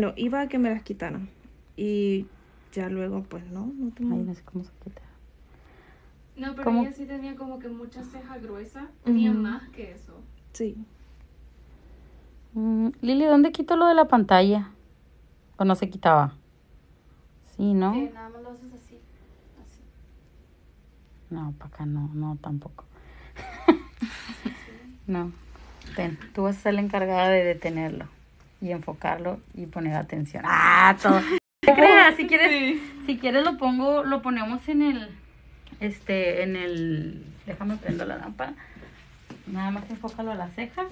Bueno, iba a que me las quitaran. Y ya luego, pues no, no Ay, no sé cómo se quita. No, pero ella sí tenía como que mucha ceja gruesa, tenía más que eso. Sí. Mm, Lili, ¿dónde quito lo de la pantalla? ¿O no se quitaba? Sí, ¿no? Eh, nada más lo haces así. No, para acá no, no tampoco. no, ven, tú vas a ser la encargada de detenerlo y enfocarlo y poner atención. ¡Ah! Todo. Si quieres, si quieres lo pongo, lo ponemos en el, este, en el, déjame prendo la lámpara. Nada más enfócalo a la ceja.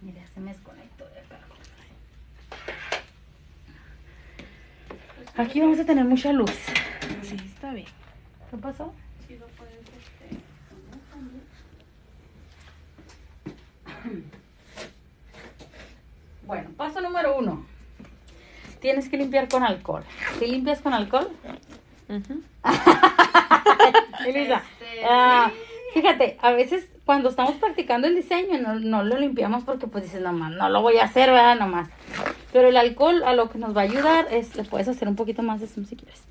Mira, se me desconectó de acá. Aquí vamos a tener mucha luz. Sí, está bien. ¿Qué pasó? Sí, lo puedes, este, bueno, paso número uno. Tienes que limpiar con alcohol. ¿Te limpias con alcohol? Elisa, este, ah, fíjate, a veces cuando estamos practicando el diseño no, lo limpiamos porque pues dices, nomás, no lo voy a hacer, ¿verdad? más. Pero el alcohol a lo que nos va a ayudar es, le puedes hacer un poquito más de zoom si quieres.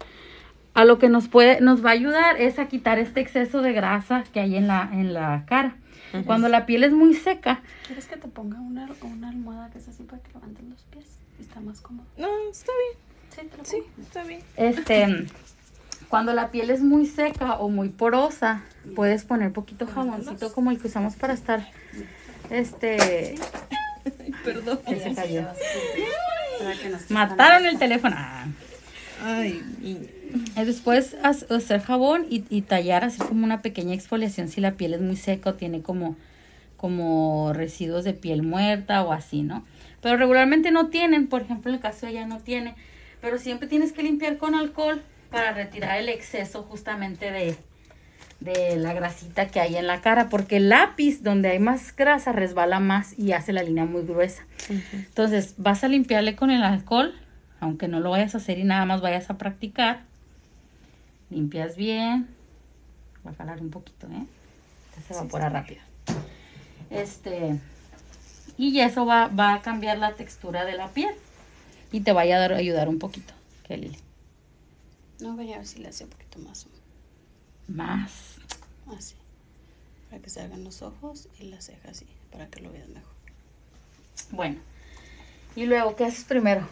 A lo que nos puede, nos va a ayudar es a quitar este exceso de grasa que hay en la, en la cara. Cuando la piel es muy seca. ¿Quieres que te ponga una, una almohada que es así para que levanten los pies? Está más cómodo. No, está bien. Sí, está bien. Este, cuando la piel es muy seca o muy porosa, puedes poner poquito jaboncito como el que usamos para estar, este... Perdón. Que se cayó. Mataron el teléfono. Ah. Ay, eh, Después hacer jabón y, tallar, hacer como una pequeña exfoliación si la piel es muy seca o tiene como, como residuos de piel muerta o así, ¿no? Pero regularmente no tienen, por ejemplo, en el caso de ella no tiene, pero siempre tienes que limpiar con alcohol para retirar el exceso justamente de, la grasita que hay en la cara, porque el lápiz donde hay más grasa resbala más y hace la línea muy gruesa. Entonces vas a limpiarle con el alcohol aunque no lo vayas a hacer y nada más vayas a practicar, limpias bien, va a jalar un poquito, ¿eh? se evapora rápido. Este, y eso va, a cambiar la textura de la piel y te va a dar, ayudar un poquito, Kelly. No, voy a ver si le hace un poquito más. Más. Así. Ah, para que se hagan los ojos y las cejas así, para que lo veas mejor. Bueno. Y luego, ¿qué haces primero?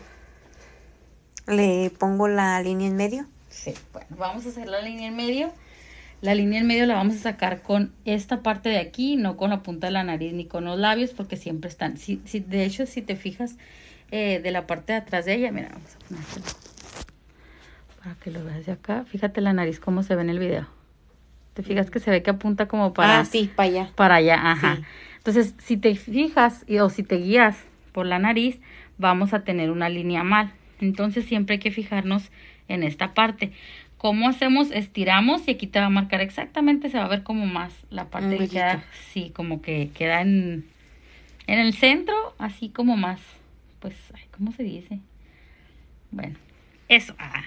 ¿Le pongo la línea en medio? Sí, bueno, vamos a hacer la línea en medio. La línea en medio la vamos a sacar con esta parte de aquí, no con la punta de la nariz ni con los labios, porque siempre están. de hecho, si te fijas eh, de la parte de atrás de ella, mira, vamos a ponerlo para que lo veas de acá. Fíjate la nariz cómo se ve en el video. ¿Te fijas que se ve que apunta como para... Ah, sí, para allá. Para allá, ajá. Entonces, si te fijas o si te guías por la nariz, vamos a tener una línea mal. Entonces siempre hay que fijarnos en esta parte. ¿Cómo hacemos? Estiramos y aquí te va a marcar exactamente, se va a ver como más la parte ah, que queda, sí, como que queda en, el centro, así como más, pues, ay, ¿cómo se dice? Bueno, eso. Ah,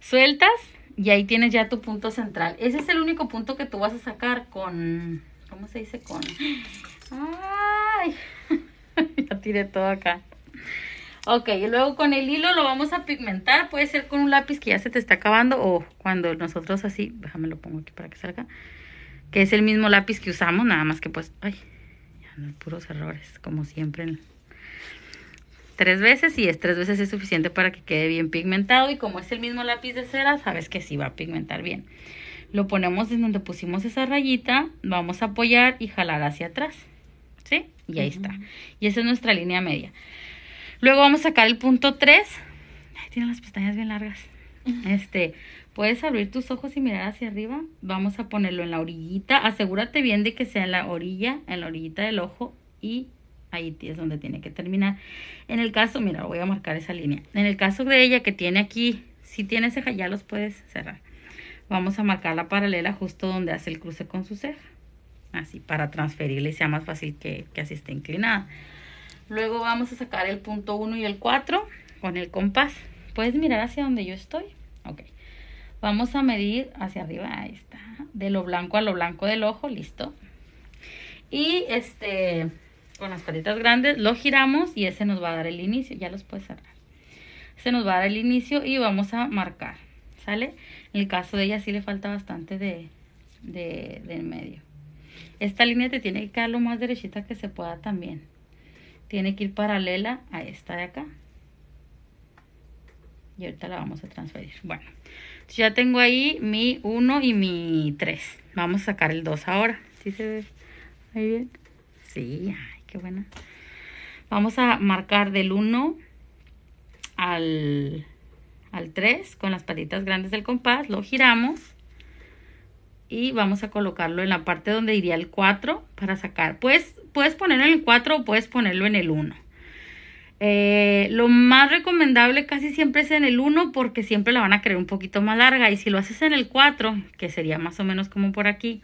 sueltas y ahí tienes ya tu punto central. Ese es el único punto que tú vas a sacar con, ¿cómo se dice? Con... Ay, ya tiré todo acá. Ok, y luego con el hilo lo vamos a pigmentar. Puede ser con un lápiz que ya se te está acabando o cuando nosotros así, déjame lo pongo aquí para que salga, que es el mismo lápiz que usamos, nada más que pues, ay, ya no, puros errores, como siempre. Tres veces y es tres veces es suficiente para que quede bien pigmentado y como es el mismo lápiz de cera, sabes que sí va a pigmentar bien. Lo ponemos desde donde pusimos esa rayita, vamos a apoyar y jalar hacia atrás, ¿sí? Y ahí está. Y esa es nuestra línea media. Luego vamos a sacar el punto 3. Ay, tiene las pestañas bien largas. Este, puedes abrir tus ojos y mirar hacia arriba. Vamos a ponerlo en la orillita. Asegúrate bien de que sea en la orilla, en la orillita del ojo y ahí es donde tiene que terminar. En el caso, mira, voy a marcar esa línea. En el caso de ella que tiene aquí, si tiene ceja ya los puedes cerrar. Vamos a marcar la paralela justo donde hace el cruce con su ceja. Así, para transferirle y sea más fácil que, que así esté inclinada. Luego vamos a sacar el punto 1 y el 4 con el compás. ¿Puedes mirar hacia donde yo estoy? Ok. Vamos a medir hacia arriba, ahí está. De lo blanco a lo blanco del ojo, listo. Y este, con las palitas grandes lo giramos y ese nos va a dar el inicio. Ya los puedes cerrar. Se nos va a dar el inicio y vamos a marcar. ¿Sale? En el caso de ella sí le falta bastante de, de, de en medio. Esta línea te tiene que quedar lo más derechita que se pueda también tiene que ir paralela a esta de acá. Y ahorita la vamos a transferir. Bueno, ya tengo ahí mi 1 y mi 3. Vamos a sacar el 2 ahora. ¿Sí se ve ahí bien? Sí, ay, qué buena. Vamos a marcar del 1 al, 3 con las patitas grandes del compás. Lo giramos y vamos a colocarlo en la parte donde iría el 4 para sacar pues puedes ponerlo en el 4 o puedes ponerlo en el 1. Eh, lo más recomendable casi siempre es en el 1 porque siempre la van a querer un poquito más larga y si lo haces en el 4, que sería más o menos como por aquí,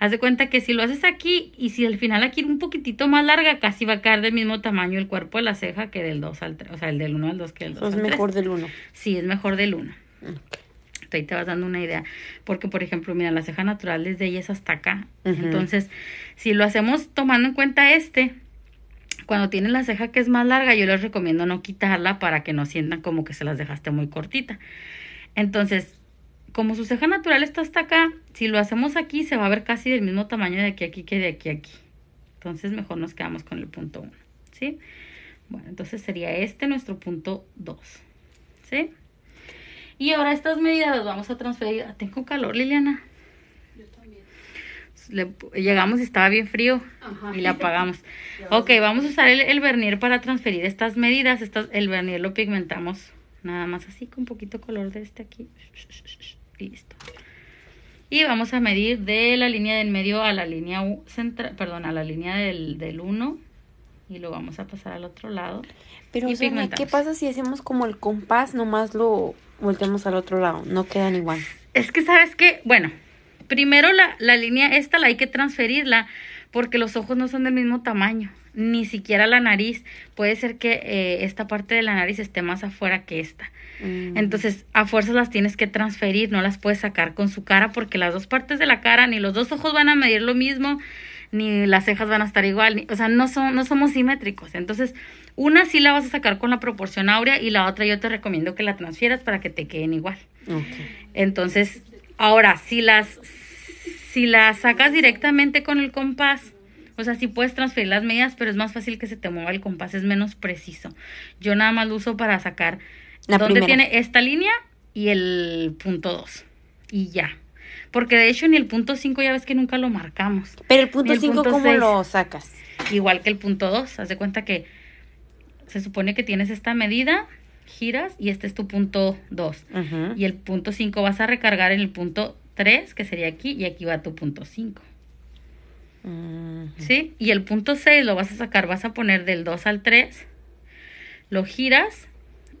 haz de cuenta que si lo haces aquí y si al final aquí un poquitito más larga, casi va a caer del mismo tamaño el cuerpo de la ceja que del 2 al 3, o sea, el del 1 al 2 que el 2. Es mejor del 1. Sí, es mejor del 1 ahí te vas dando una idea. Porque, por ejemplo, mira, la ceja natural desde ella es hasta acá. Entonces, si lo hacemos tomando en cuenta este, cuando tienen la ceja que es más larga, yo les recomiendo no quitarla para que no sientan como que se las dejaste muy cortita. Entonces, como su ceja natural está hasta acá, si lo hacemos aquí, se va a ver casi del mismo tamaño de aquí a aquí que de aquí a aquí. Entonces, mejor nos quedamos con el punto 1, ¿sí? Bueno, entonces sería este nuestro punto 2, ¿sí? Y ahora estas medidas las vamos a transferir. Ah, tengo calor, Liliana. Yo también. llegamos y estaba bien frío Ajá. y la apagamos. ok, vamos a usar el, vernier para transferir estas medidas. el vernier lo pigmentamos nada más así con un poquito color de este aquí. Listo. Y vamos a medir de la línea del medio a la línea central, perdón, a la línea del, del 1 y lo vamos a pasar al otro lado. Pero, ¿qué pasa si hacemos como el compás? Nomás lo volteamos al otro lado, no quedan igual. Es que sabes que, bueno, primero la, la línea esta la hay que transferirla porque los ojos no son del mismo tamaño, ni siquiera la nariz. Puede ser que eh, esta parte de la nariz esté más afuera que esta. Mm. Entonces, a fuerzas las tienes que transferir, no las puedes sacar con su cara porque las dos partes de la cara, ni los dos ojos van a medir lo mismo, ni las cejas van a estar igual, o sea, no, son, no somos simétricos. Entonces, una sí la vas a sacar con la proporción áurea y la otra yo te recomiendo que la transfieras para que te queden igual. Entonces, ahora, si las, si las sacas directamente con el compás, o sea, sí puedes transferir las medidas, pero es más fácil que se te mueva el compás, es menos preciso. Yo nada más lo uso para sacar la tiene esta línea y el punto 2. Y ya. Porque de hecho ni el punto 5 ya ves que nunca lo marcamos. Pero el punto 5, ¿cómo lo sacas? Igual que el punto 2. Haz de cuenta que se supone que tienes esta medida, giras y este es tu punto 2. Y el punto 5 vas a recargar en el punto 3, que sería aquí, y aquí va tu punto 5. ¿Sí? Y el punto 6 lo vas a sacar, vas a poner del 2 al 3, lo giras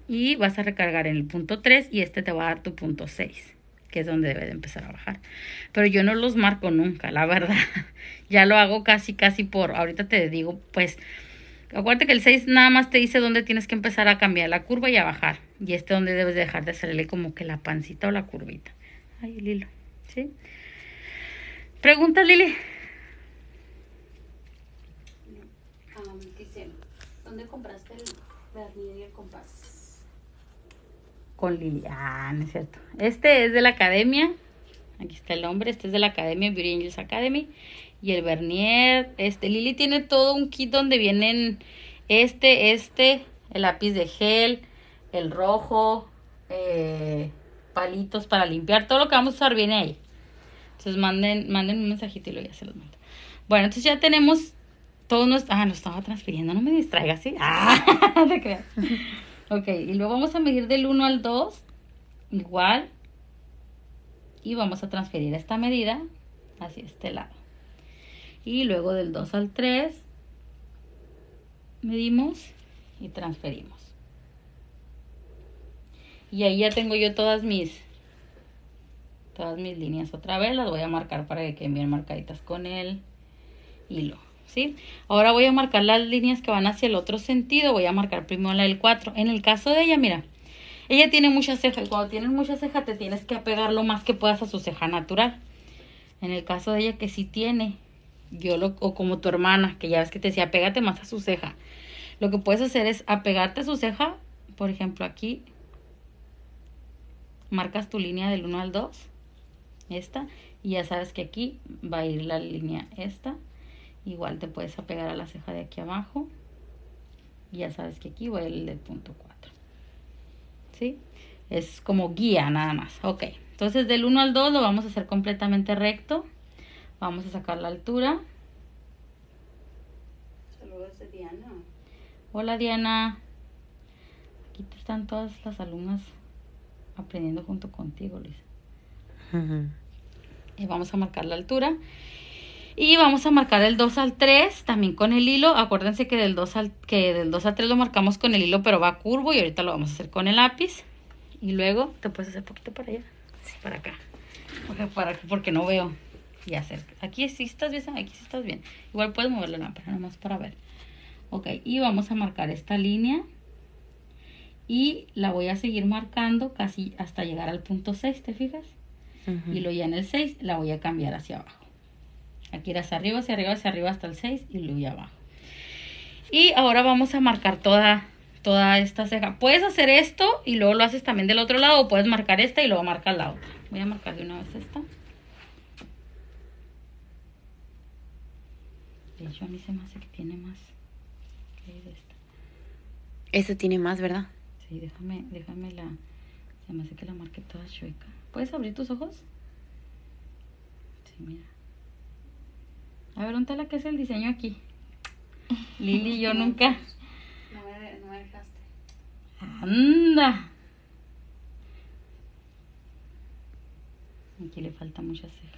y vas a recargar en el punto 3 y este te va a dar tu punto 6 que es donde debe de empezar a bajar. Pero yo no los marco nunca, la verdad. ya lo hago casi, casi por, ahorita te digo, pues Acuérdate que el 6 nada más te dice dónde tienes que empezar a cambiar la curva y a bajar. Y este donde debes dejar de hacerle como que la pancita o la curvita. Ay, Lilo. ¿Sí? Pregunta, Lili. Um, ¿dónde compraste el vernier y el compás? Con Lili. Ah, no es cierto. Este es de la academia. Aquí está el nombre, este es de la Academia, Beauty Angels Academy. Y el Bernier, este, Lily tiene todo un kit donde vienen este, este, el lápiz de gel, el rojo, eh, palitos para limpiar, todo lo que vamos a usar viene ahí. Entonces manden, manden un mensajito y lo ya se los mando. Bueno, entonces ya tenemos todos nuestros... Ah, nos estaba transfiriendo, no me distraigas, ¿sí? Ah, no te Ok, y luego vamos a medir del 1 al 2, igual, y vamos a transferir esta medida hacia este lado. Y luego del 2 al 3 medimos y transferimos. Y ahí ya tengo yo todas mis todas mis líneas otra vez, las voy a marcar para que queden bien marcaditas con el hilo. ¿Sí? Ahora voy a marcar las líneas que van hacia el otro sentido, voy a marcar primero la del 4. En el caso de ella, mira, ella tiene muchas cejas. Cuando tienes muchas cejas, te tienes que apegar lo más que puedas a su ceja natural. En el caso de ella que sí tiene, yo lo, o como tu hermana, que ya ves que te decía, apégate más a su ceja. Lo que puedes hacer es apegarte a su ceja, por ejemplo, aquí marcas tu línea del 1 al 2, esta, y ya sabes que aquí va a ir la línea esta. Igual te puedes apegar a la ceja de aquí abajo. Y ya sabes que aquí va el de punto 4. ¿sí? Es como guía nada más. Ok, entonces del 1 al 2 lo vamos a hacer completamente recto. Vamos a sacar la altura. Saludos Diana. Hola Diana. Aquí están todas las alumnas aprendiendo junto contigo, Luis. y vamos a marcar la altura. Y vamos a marcar el 2 al 3 también con el hilo. Acuérdense que del 2 al, que del 2 3 lo marcamos con el hilo, pero va curvo y ahorita lo vamos a hacer con el lápiz. Y luego te puedes hacer poquito para allá, sí, para acá. Porque, para, porque no veo. Y hacer. Aquí sí estás bien, aquí sí estás bien. Igual puedes mover la lámpara nomás para ver. Ok, y vamos a marcar esta línea. Y la voy a seguir marcando casi hasta llegar al punto 6, ¿te fijas? Y luego ya en el 6 la voy a cambiar hacia abajo. Aquí hacia arriba, hacia arriba, hacia arriba hasta el 6 y luego abajo. Y ahora vamos a marcar toda, toda esta ceja. Puedes hacer esto y luego lo haces también del otro lado o puedes marcar esta y luego marcar la otra. Voy a marcar de una vez esta. De hecho, a mí se me hace que tiene más. ¿Qué esta? tiene más, ¿verdad? Sí, déjame, déjame la... Se me hace que la marque toda chueca. ¿Puedes abrir tus ojos? Sí, mira. A ver, untala qué es el diseño aquí. Lili, yo nunca. No me, dejaste. Anda. Aquí le falta mucho hacer.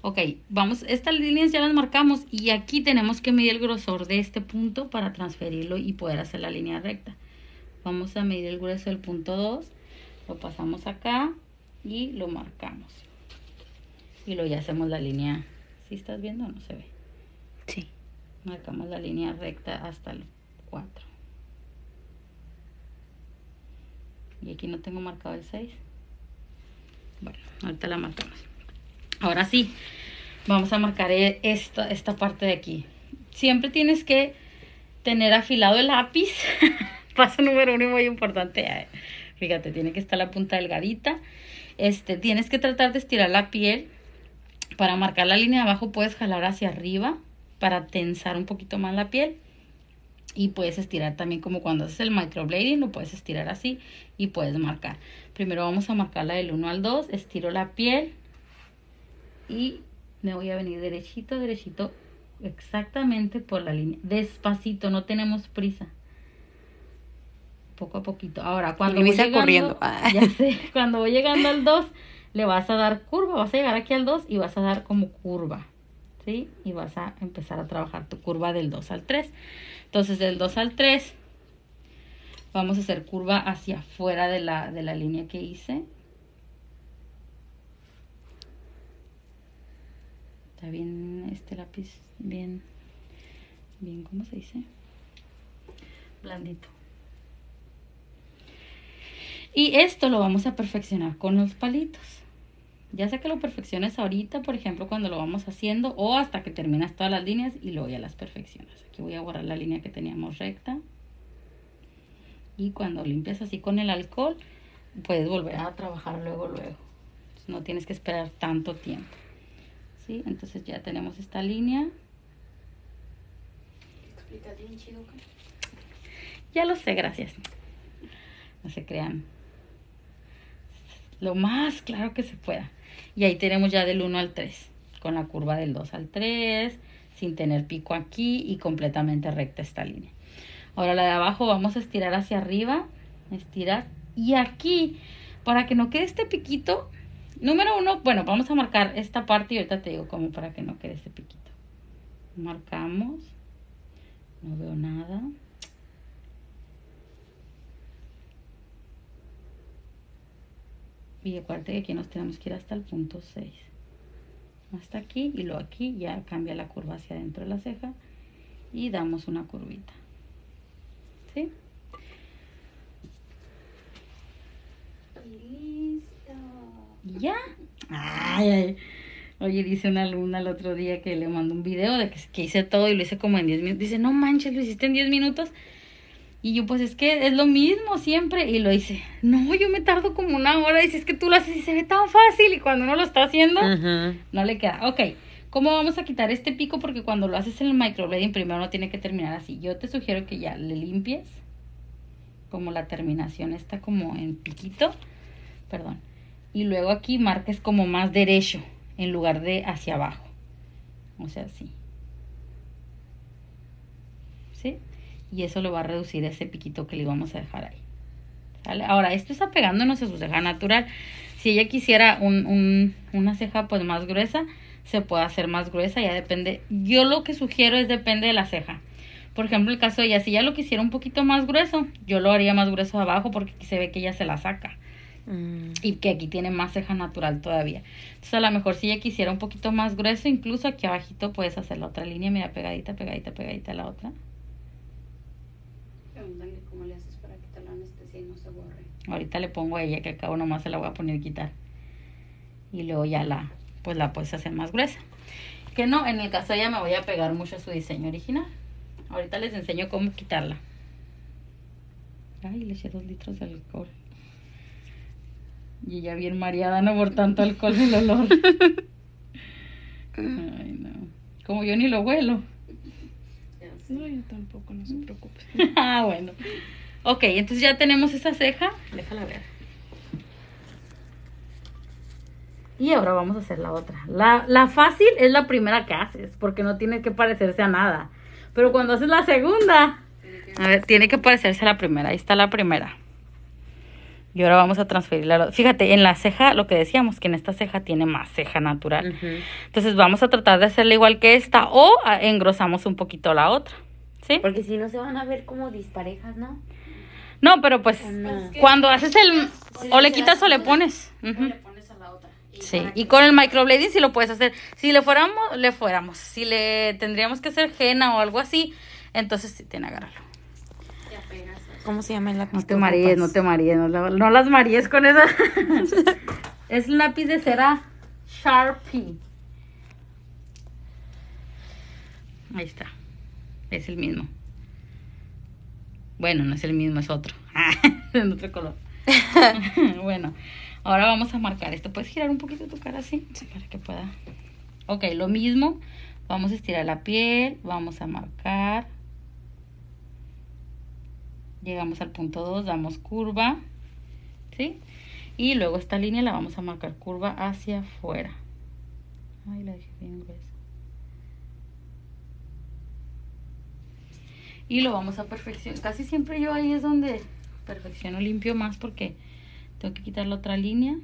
Ok, vamos, estas líneas ya las marcamos y aquí tenemos que medir el grosor de este punto para transferirlo y poder hacer la línea recta. Vamos a medir el grueso del punto 2, lo pasamos acá y lo marcamos. Y luego ya hacemos la línea estás viendo no se ve? Sí. Marcamos la línea recta hasta el 4. Y aquí no tengo marcado el 6. Bueno, ahorita la marcamos. Ahora sí, vamos a marcar e, esta, esta parte de aquí. Siempre tienes que tener afilado el lápiz. Paso número uno y muy importante. Eh, fíjate, tiene que estar la punta delgadita. Este, tienes que tratar de estirar la piel para marcar la línea de abajo puedes jalar hacia arriba para tensar un poquito más la piel. Y puedes estirar también como cuando haces el microblading, lo puedes estirar así y puedes marcar. Primero vamos a marcarla del 1 al 2, estiro la piel y me voy a venir derechito, derechito, exactamente por la línea. Despacito, no tenemos prisa. Poco a poquito. Ahora, cuando... me corriendo. Ya sé, cuando voy llegando al 2 le vas a dar curva, vas a llegar aquí al 2 y vas a dar como curva, ¿sí? Y vas a empezar a trabajar tu curva del 2 al 3. Entonces, del 2 al 3 vamos a hacer curva hacia afuera de la, línea que hice. Está bien este lápiz, bien, bien, ¿cómo se dice? Blandito. Y esto lo vamos a perfeccionar con los palitos. Ya sé que lo perfecciones ahorita, por ejemplo, cuando lo vamos haciendo, o hasta que terminas todas las líneas y luego ya las perfeccionas. Aquí voy a borrar la línea que teníamos recta. Y cuando limpias así con el alcohol, puedes volver a trabajar luego, luego. no tienes que esperar tanto tiempo. ¿Sí? Entonces ya tenemos esta línea. Ya lo sé, gracias. No se crean. Lo más claro que se pueda. Y ahí tenemos ya del 1 al 3, con la curva del 2 al 3, sin tener pico aquí y completamente recta esta línea. Ahora la de abajo vamos a estirar hacia arriba, estirar. Y aquí, para que no quede este piquito, número uno, bueno, vamos a marcar esta parte y ahorita te digo cómo para que no quede este piquito. Marcamos, no veo nada. y aparte que aquí nos tenemos que ir hasta el punto 6 hasta aquí y luego aquí ya cambia la curva hacia adentro de la ceja y damos una curvita ¿sí? listo ya ay, ay. oye dice una alumna el otro día que le mandó un video de que, que hice todo y lo hice como en 10 minutos dice no manches lo hiciste en 10 minutos y yo, pues es que es lo mismo siempre. Y lo hice. No, yo me tardo como una hora. Y si es que tú lo haces y se ve tan fácil. Y cuando uno lo está haciendo, no le queda. Ok, ¿cómo vamos a quitar este pico? Porque cuando lo haces en el microblading, primero no tiene que terminar así. Yo te sugiero que ya le limpies. Como la terminación está como en piquito. Perdón. Y luego aquí marques como más derecho en lugar de hacia abajo. O sea, así. y eso le va a reducir ese piquito que le íbamos a dejar ahí. ¿Sale? Ahora, esto está pegándonos a su ceja natural. Si ella quisiera un, un, una ceja pues más gruesa, se puede hacer más gruesa, ya depende. Yo lo que sugiero es depende de la ceja. Por ejemplo, el caso de ella, si ella lo quisiera un poquito más grueso, yo lo haría más grueso abajo porque se ve que ella se la saca. Mm. Y que aquí tiene más ceja natural todavía. Entonces a lo mejor si ella quisiera un poquito más grueso, incluso aquí abajito puedes hacer la otra línea, mira, pegadita, pegadita, pegadita la otra. Ahorita le pongo a ella que acabo nomás se la voy a poner y quitar. Y luego ya la, pues la puedes hacer más gruesa. Que no, en el caso ya ella me voy a pegar mucho a su diseño original. Ahorita les enseño cómo quitarla. Ay, le eché dos litros de alcohol. Y ella bien mareada, no por tanto alcohol ni el olor. Ay, no. Como yo ni lo vuelo. No, yo tampoco, no se preocupe. ah, bueno. Ok, entonces ya tenemos esa ceja. Déjala ver. Y ahora vamos a hacer la otra. La, fácil es la primera que haces, porque no tiene que parecerse a nada. Pero cuando haces la segunda, a ver, tiene que parecerse a la primera. Ahí está la primera. Y ahora vamos a transferirla. Fíjate, en la ceja, lo que decíamos, que en esta ceja tiene más ceja natural. Entonces vamos a tratar de hacerla igual que esta o engrosamos un poquito la otra. ¿Sí? Porque si no se van a ver como disparejas, ¿no? No, pero pues ah, cuando haces el... o le quitas o le pones. le pones a la otra. sí, y con el microblading sí lo puedes hacer. Si le fuéramos, le fuéramos. Si le tendríamos que hacer henna o algo así, entonces sí, tiene que agarrarlo. ¿Cómo se llama el lápiz? No te maríes, no te maríes, no, las maríes con eso. es un lápiz de cera Sharpie. Ahí está. Es el mismo. Bueno, no es el mismo, es otro. en otro color. bueno, ahora vamos a marcar esto. ¿Puedes girar un poquito tu cara así? Para que pueda. Ok, lo mismo. Vamos a estirar la piel. Vamos a marcar llegamos al punto 2, damos curva, ¿sí? Y luego esta línea la vamos a marcar curva hacia afuera. ahí la dejé bien pues. Y lo vamos a perfeccionar. Casi siempre yo ahí es donde perfecciono limpio más porque tengo que quitar la otra línea.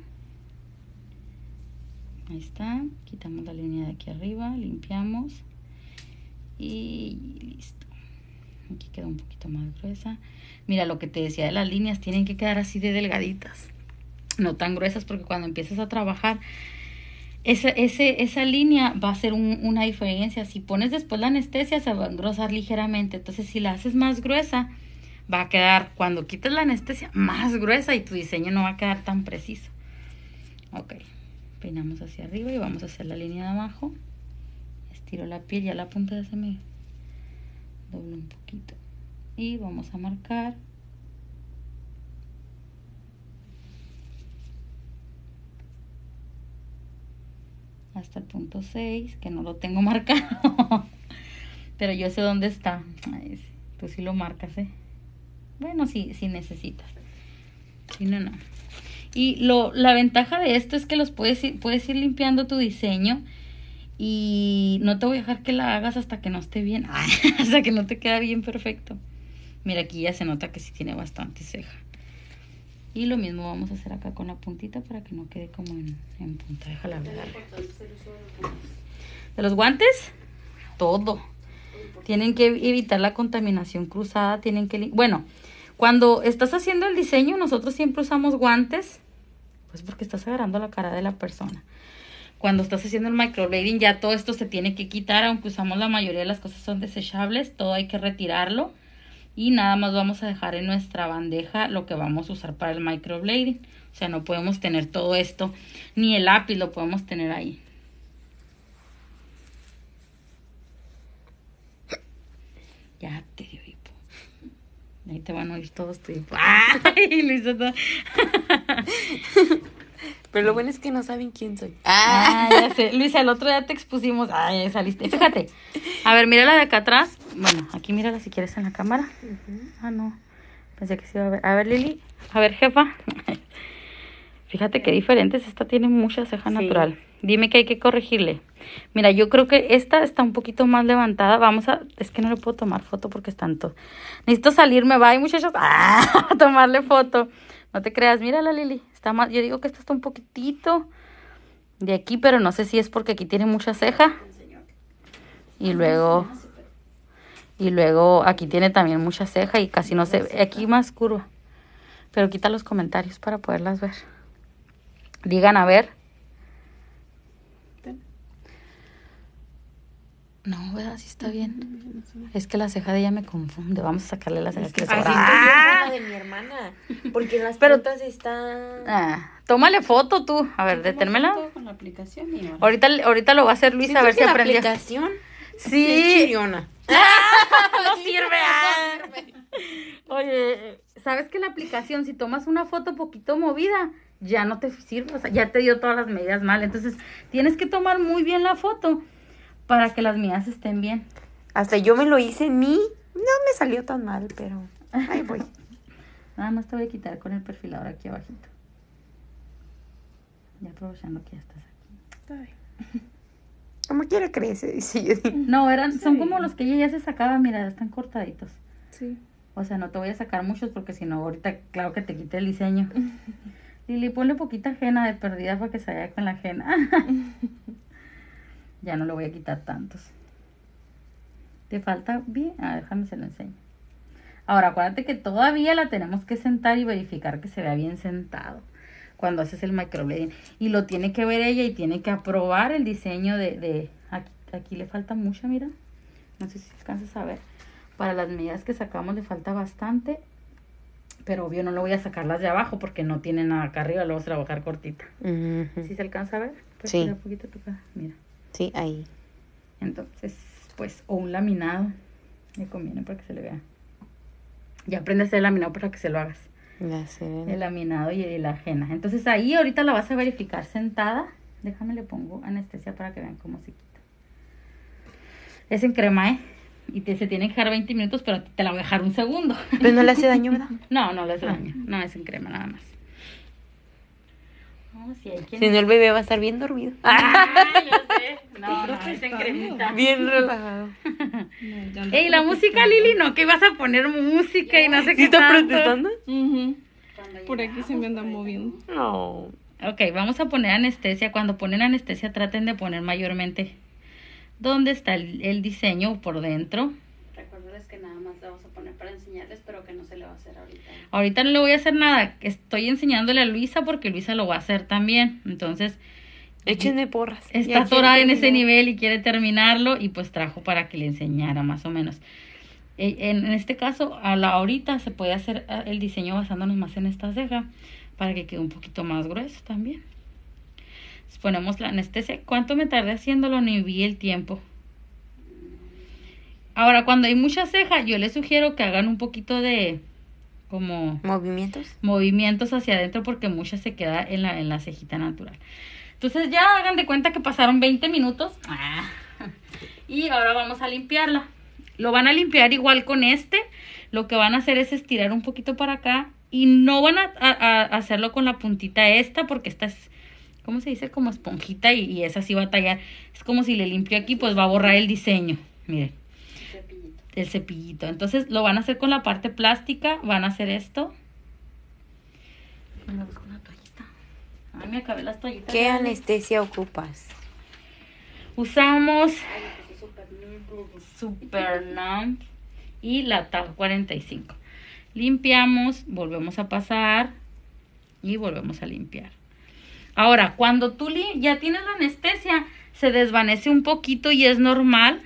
Ahí está. Quitamos la línea de aquí arriba, limpiamos y listo. Aquí queda un poquito más gruesa. Mira lo que te decía de las líneas, tienen que quedar así de delgaditas. No tan gruesas porque cuando empiezas a trabajar, esa, esa línea va a ser una diferencia. Si pones después la anestesia, se va a engrosar ligeramente. Entonces, si la haces más gruesa, va a quedar, cuando quites la anestesia, más gruesa y tu diseño no va a quedar tan preciso. Ok, peinamos hacia arriba y vamos a hacer la línea de abajo. Estiro la piel, ya la punta de se doblo un poquito y vamos a marcar hasta el punto 6 que no lo tengo marcado pero yo sé dónde está pues tú lo marcas ¿eh? bueno si necesitas si no no y lo, la ventaja de esto es que los puedes puedes ir limpiando tu diseño y no te voy a dejar que la hagas hasta que no esté bien, hasta que no te queda bien perfecto. Mira, aquí ya se nota que sí tiene bastante ceja. Y lo mismo vamos a hacer acá con la puntita para que no quede como en, punta. Déjala ¿De los guantes? Todo. Tienen que evitar la contaminación cruzada, tienen que... Bueno, cuando estás haciendo el diseño, nosotros siempre usamos guantes, pues porque estás agarrando la cara de la persona cuando estás haciendo el microblading ya todo esto se tiene que quitar, aunque usamos la mayoría de las cosas son desechables, todo hay que retirarlo y nada más vamos a dejar en nuestra bandeja lo que vamos a usar para el microblading. O sea, no podemos tener todo esto, ni el lápiz lo podemos tener ahí. Ya te dio hipo. Ahí te van a oír todos tu hipo. ¡Ay, Luisa! Pero lo bueno es que no saben quién soy. Ah. ah, ya sé. Luisa, el otro día te expusimos. Ay, ya saliste. Fíjate. A ver, mírala de acá atrás. Bueno, aquí mírala si quieres en la cámara. Ah, no. Pensé que sí iba a ver. A ver, Lili. A ver, jefa. Fíjate qué diferentes. Esta tiene mucha ceja natural. Dime que hay que corregirle. Mira, yo creo que esta está un poquito más levantada. Vamos a... Es que no le puedo tomar foto porque es tanto. Necesito salirme. Bye, muchachos. Ah, a tomarle foto. No te creas. Mírala, Lili yo digo que esta está un poquitito de aquí, pero no sé si es porque aquí tiene mucha ceja. Y luego, y luego aquí tiene también mucha ceja y casi no se ve. Aquí más curva. Pero quita los comentarios para poderlas ver. Digan a ver No, ¿verdad? Sí está bien. Es que la ceja de ella me confunde. Vamos a sacarle la ceja. Es que ah. de mi hermana. Porque las Pero, están... Ah, tómale foto tú. A ver, detérmela. Con la aplicación ahorita, ahorita lo va a hacer Luis a ver si aprende. ¿La aplicación? Sí. Ah, no sirve. Oye, ¿sabes que la aplicación, si tomas una foto poquito movida, ya no te sirve? O sea, ya te dio todas las medidas mal. Entonces, tienes que tomar muy bien la foto para que las mías estén bien. Hasta yo me lo hice en mí. No me salió tan mal, pero ahí voy. Nada más te voy a quitar con el perfilador aquí abajito. Ya aprovechando que ya estás aquí. Está bien. Como quiera crece, dice yo. No, eran, son como los que ella ya se sacaba, mira, están cortaditos. Sí. O sea, no te voy a sacar muchos porque si no, ahorita claro que te quité el diseño. Lili, ponle poquita ajena de perdida para que se vaya con la ajena. Ya no le voy a quitar tantos. ¿Te falta bien? Ah, déjame se lo enseño. Ahora, acuérdate que todavía la tenemos que sentar y verificar que se vea bien sentado cuando haces el microblading. Y lo tiene que ver ella y tiene que aprobar el diseño de... aquí, aquí le falta mucha, mira. No sé si alcanzas a ver. Para las medidas que sacamos le falta bastante. Pero obvio no lo voy a sacar las de abajo porque no tiene nada acá arriba. lo se a trabajar cortita. si se alcanza a ver? Pues sí. poquito Mira. Sí, ahí. Entonces, pues, o un laminado, Me conviene para que se le vea. Ya aprende a hacer el laminado para que se lo hagas. Ya sé. El laminado y la ajena. Entonces ahí ahorita la vas a verificar sentada. Déjame le pongo anestesia para que vean cómo se quita. Es en crema, ¿eh? Y te, se tiene que dejar 20 minutos, pero te la voy a dejar un segundo. Pero no le hace daño, ¿verdad? No, no le hace daño. No, es en crema nada más. Oh, si, no, el bebé va a estar bien dormido. No, no, está Bien relajado. Ey, la música, Lili, no, que ibas a poner música y no sé qué. ¿Estás protestando? Por aquí se me andan moviendo. No. Ok, vamos a poner anestesia. Cuando ponen anestesia, traten de poner mayormente dónde está el, el diseño por dentro. Recuerden que nada más la vamos a poner para enseñarles, pero que no se le va a hacer ahorita. Ahorita no le voy a hacer nada. Estoy enseñándole a Luisa porque Luisa lo va a hacer también. Entonces, de porras. Está atorada en ese nivel y quiere terminarlo y pues trajo para que le enseñara más o menos. E, en, en este caso, a la ahorita se puede hacer ah, el diseño basándonos más en esta ceja para que quede un poquito más grueso también. Ponemos la anestesia. ¿Cuánto me tardé haciéndolo? Ni vi el tiempo. Ahora, cuando hay mucha ceja, yo les sugiero que hagan un poquito de como movimientos movimientos hacia adentro porque mucha se queda en la en la cejita natural. Entonces ya hagan de cuenta que pasaron 20 minutos. Ah. Y ahora vamos a limpiarla. Lo van a limpiar igual con este. Lo que van a hacer es estirar un poquito para acá. Y no van a, hacerlo con la puntita esta porque esta es, ¿cómo se dice? Como esponjita y, es esa sí va a tallar. Es como si le limpio aquí, pues va a borrar el diseño. Miren. El cepillito. El cepillito. Entonces lo van a hacer con la parte plástica. Van a hacer esto. Ay, me acabé las ¿Qué anestesia ocupas? Usamos pues pues. Numb y la TAF 45. Limpiamos, volvemos a pasar y volvemos a limpiar. Ahora, cuando tú ya tienes la anestesia, se desvanece un poquito y es normal,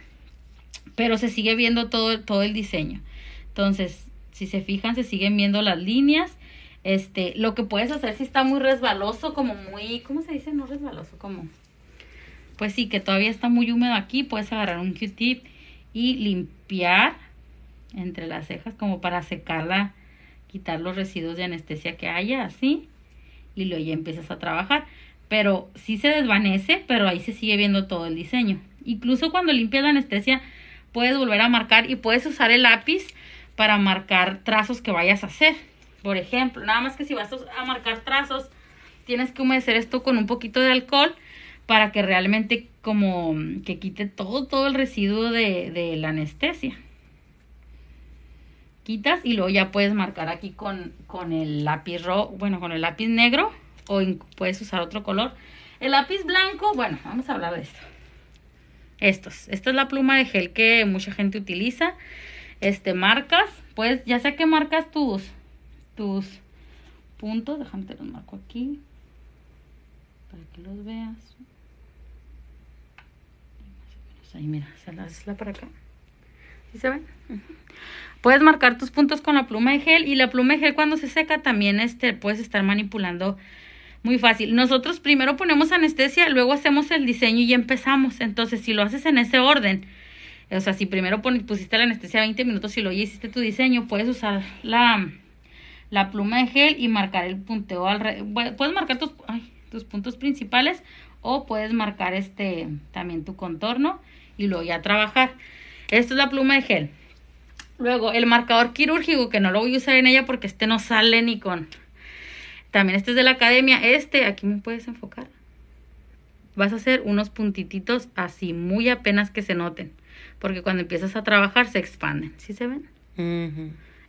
pero se sigue viendo todo, todo el diseño. Entonces, si se fijan, se siguen viendo las líneas este, lo que puedes hacer si está muy resbaloso, como muy, ¿cómo se dice? No resbaloso, como, pues sí, que todavía está muy húmedo aquí, puedes agarrar un Q-tip y limpiar entre las cejas como para secarla, quitar los residuos de anestesia que haya, así, y luego ya empiezas a trabajar. Pero sí se desvanece, pero ahí se sigue viendo todo el diseño. Incluso cuando limpias la anestesia, puedes volver a marcar y puedes usar el lápiz para marcar trazos que vayas a hacer por ejemplo, nada más que si vas a marcar trazos, tienes que humedecer esto con un poquito de alcohol para que realmente como que quite todo, todo el residuo de, la anestesia. Quitas y luego ya puedes marcar aquí con, con el lápiz rojo, bueno, con el lápiz negro o puedes usar otro color. El lápiz blanco, bueno, vamos a hablar de esto. Estos. Esta es la pluma de gel que mucha gente utiliza. Este, marcas, pues ya sea que marcas tus, tus puntos, déjame te los marco aquí para que los veas. Ahí mira, se la, para acá. ¿Sí se ven? Puedes marcar tus puntos con la pluma de gel y la pluma de gel cuando se seca también este, puedes estar manipulando muy fácil. Nosotros primero ponemos anestesia, luego hacemos el diseño y empezamos. Entonces, si lo haces en ese orden, o sea, si primero pusiste la anestesia 20 minutos y lo hiciste tu diseño, puedes usar la, la pluma de gel y marcar el punteo al puedes marcar tus, tus puntos principales o puedes marcar este también tu contorno y lo voy a trabajar. Esta es la pluma de gel. Luego el marcador quirúrgico que no lo voy a usar en ella porque este no sale ni con. También este es de la academia. Este, aquí me puedes enfocar. Vas a hacer unos puntititos así, muy apenas que se noten. Porque cuando empiezas a trabajar se expanden. ¿Sí se ven? ajá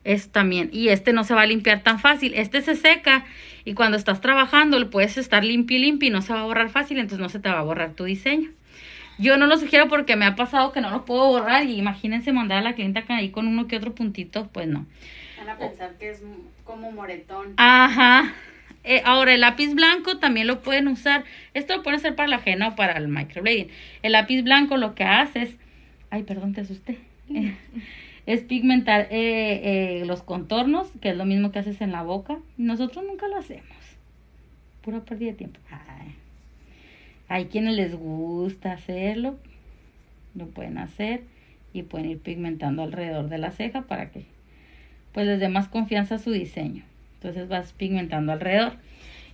es también. Y este no se va a limpiar tan fácil. Este se seca y cuando estás trabajando lo puedes estar limpio y limpio y no se va a borrar fácil, entonces no se te va a borrar tu diseño. Yo no lo sugiero porque me ha pasado que no lo puedo borrar y imagínense mandar a la clienta ahí con uno que otro puntito, pues no. Van a pensar que es como moretón. Ajá. Eh, ahora, el lápiz blanco también lo pueden usar. Esto lo pueden hacer para la ajena o para el microblading. El lápiz blanco lo que hace es... Ay, perdón, te asusté. es pigmentar eh, eh, los contornos, que es lo mismo que haces en la boca. Nosotros nunca lo hacemos. Pura pérdida de tiempo. Hay quienes les gusta hacerlo, lo pueden hacer y pueden ir pigmentando alrededor de la ceja para que pues les dé más confianza a su diseño. Entonces vas pigmentando alrededor.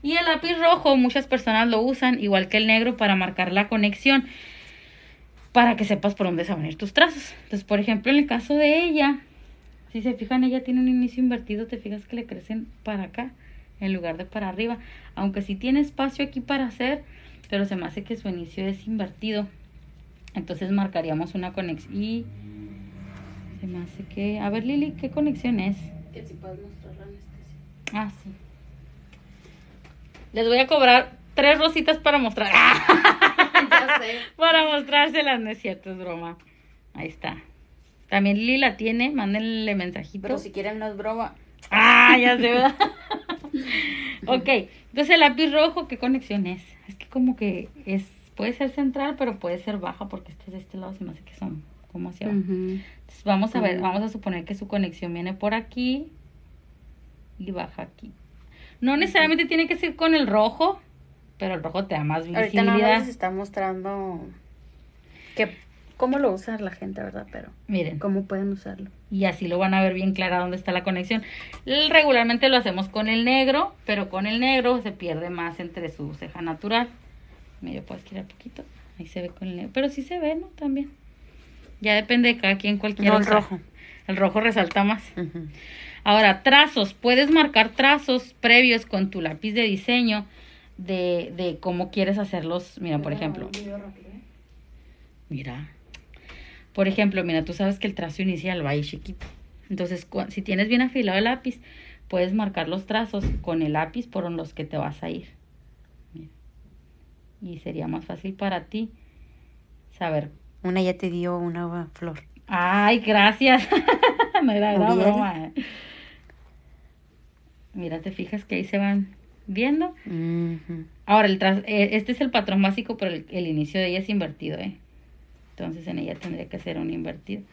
Y el lápiz rojo muchas personas lo usan igual que el negro para marcar la conexión para que sepas por dónde se van a ir tus trazos. Entonces, por ejemplo, en el caso de ella, si se fijan, ella tiene un inicio invertido, te fijas que le crecen para acá en lugar de para arriba, aunque sí tiene espacio aquí para hacer, pero se me hace que su inicio es invertido. Entonces marcaríamos una conexión y se me hace que, a ver Lili, ¿qué conexión es? Que si puedes mostrar la anestesia. Ah, sí. Les voy a cobrar tres rositas para mostrar. para mostrárselas, no es cierto, es broma. Ahí está. También Lila la tiene, mándenle mensajito. Pero si quieren no es broma. Ah, ya se ve. ok, entonces el lápiz rojo, ¿qué conexión es? Es que como que es, puede ser central, pero puede ser baja porque este de este lado se no sé que son ¿cómo se llama? Entonces vamos a ver, vamos a suponer que su conexión viene por aquí y baja aquí. No necesariamente tiene que ser con el rojo, pero el rojo te da más visibilidad. Ahorita nada está mostrando que cómo lo usa la gente, ¿verdad? Pero miren, cómo pueden usarlo. Y así lo van a ver bien clara dónde está la conexión. Regularmente lo hacemos con el negro, pero con el negro se pierde más entre su ceja natural. Medio puedes a poquito. Ahí se ve con el negro, pero sí se ve, ¿no? También. Ya depende de cada quien cualquiera. No, el rojo. El rojo resalta más. Ahora, trazos. Puedes marcar trazos previos con tu lápiz de diseño de, de cómo quieres hacerlos. Mira, por ejemplo. ¿eh? Mira. Por ejemplo, mira, tú sabes que el trazo inicial va ahí chiquito. Entonces, si tienes bien afilado el lápiz, puedes marcar los trazos con el lápiz por los que te vas a ir. Y sería más fácil para ti saber. Una ya te dio una flor. Ay, gracias. no era broma. ¿eh? Mira, te fijas que ahí se van viendo. Ahora, el eh, este es el patrón básico, pero el, inicio de ella es invertido, ¿eh? Entonces en ella tendría que ser un invertido.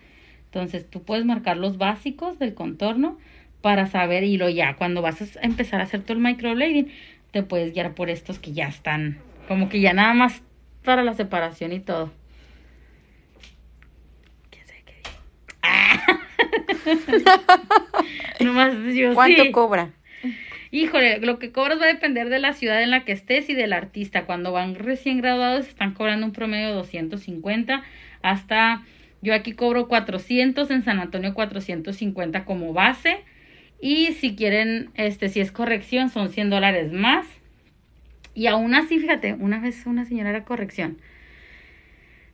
Entonces tú puedes marcar los básicos del contorno para saber y lo ya, cuando vas a empezar a hacer todo el microblading, te puedes guiar por estos que ya están, como que ya nada más para la separación y todo. ¿Quién sabe qué digo? Ah. ¿Cuánto cobra? Híjole, lo que cobras va a depender de la ciudad en la que estés y del artista. Cuando van recién graduados están cobrando un promedio de 250 hasta yo aquí cobro 400 en San Antonio 450 como base y si quieren este si es corrección son 100 dólares más. Y aún así, fíjate, una vez una señora era corrección.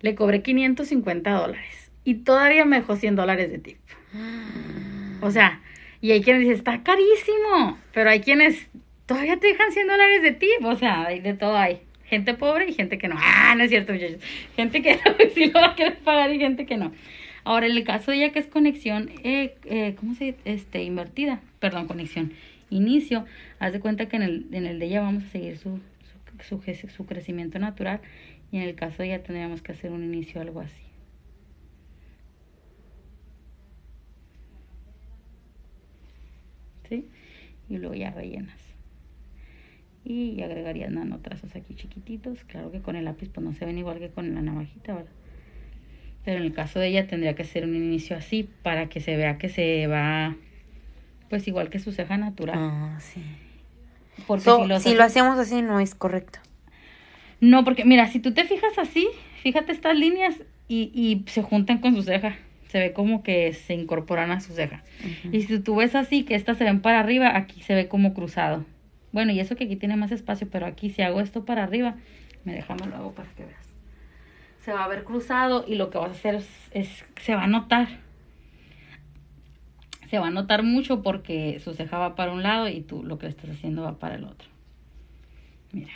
Le cobré 550 dólares y todavía me dejó 100 dólares de tip. O sea, y hay quienes dicen, está carísimo, pero hay quienes todavía te dejan 100 dólares de ti, o sea, de todo hay. Gente pobre y gente que no. Ah, no es cierto, muchachos. Gente que pues, sí lo va a querer pagar y gente que no. Ahora, en el caso de ella que es conexión, eh, eh, ¿cómo se dice? Este, invertida, perdón, conexión, inicio, haz de cuenta que en el, en el de ella vamos a seguir su, su, crecimiento natural y en el caso de ella tendríamos que hacer un inicio algo así. y luego ya rellenas. Y agregarías nanotrazos aquí chiquititos. Claro que con el lápiz pues no se ven igual que con la navajita, ¿verdad? Pero en el caso de ella tendría que ser un inicio así para que se vea que se va pues igual que su ceja natural. Ah, sí. si, lo, si lo hacemos así no es correcto. No, porque mira, si tú te fijas así, fíjate estas líneas y, y se juntan con su ceja se ve como que se incorporan a su ceja. Y si tú ves así, que estas se ven para arriba, aquí se ve como cruzado. Bueno, y eso que aquí tiene más espacio, pero aquí si hago esto para arriba, me dejamos lo hago para que veas. Se va a ver cruzado y lo que vas a hacer es, es se va a notar. Se va a notar mucho porque su ceja va para un lado y tú lo que estás haciendo va para el otro. Mira.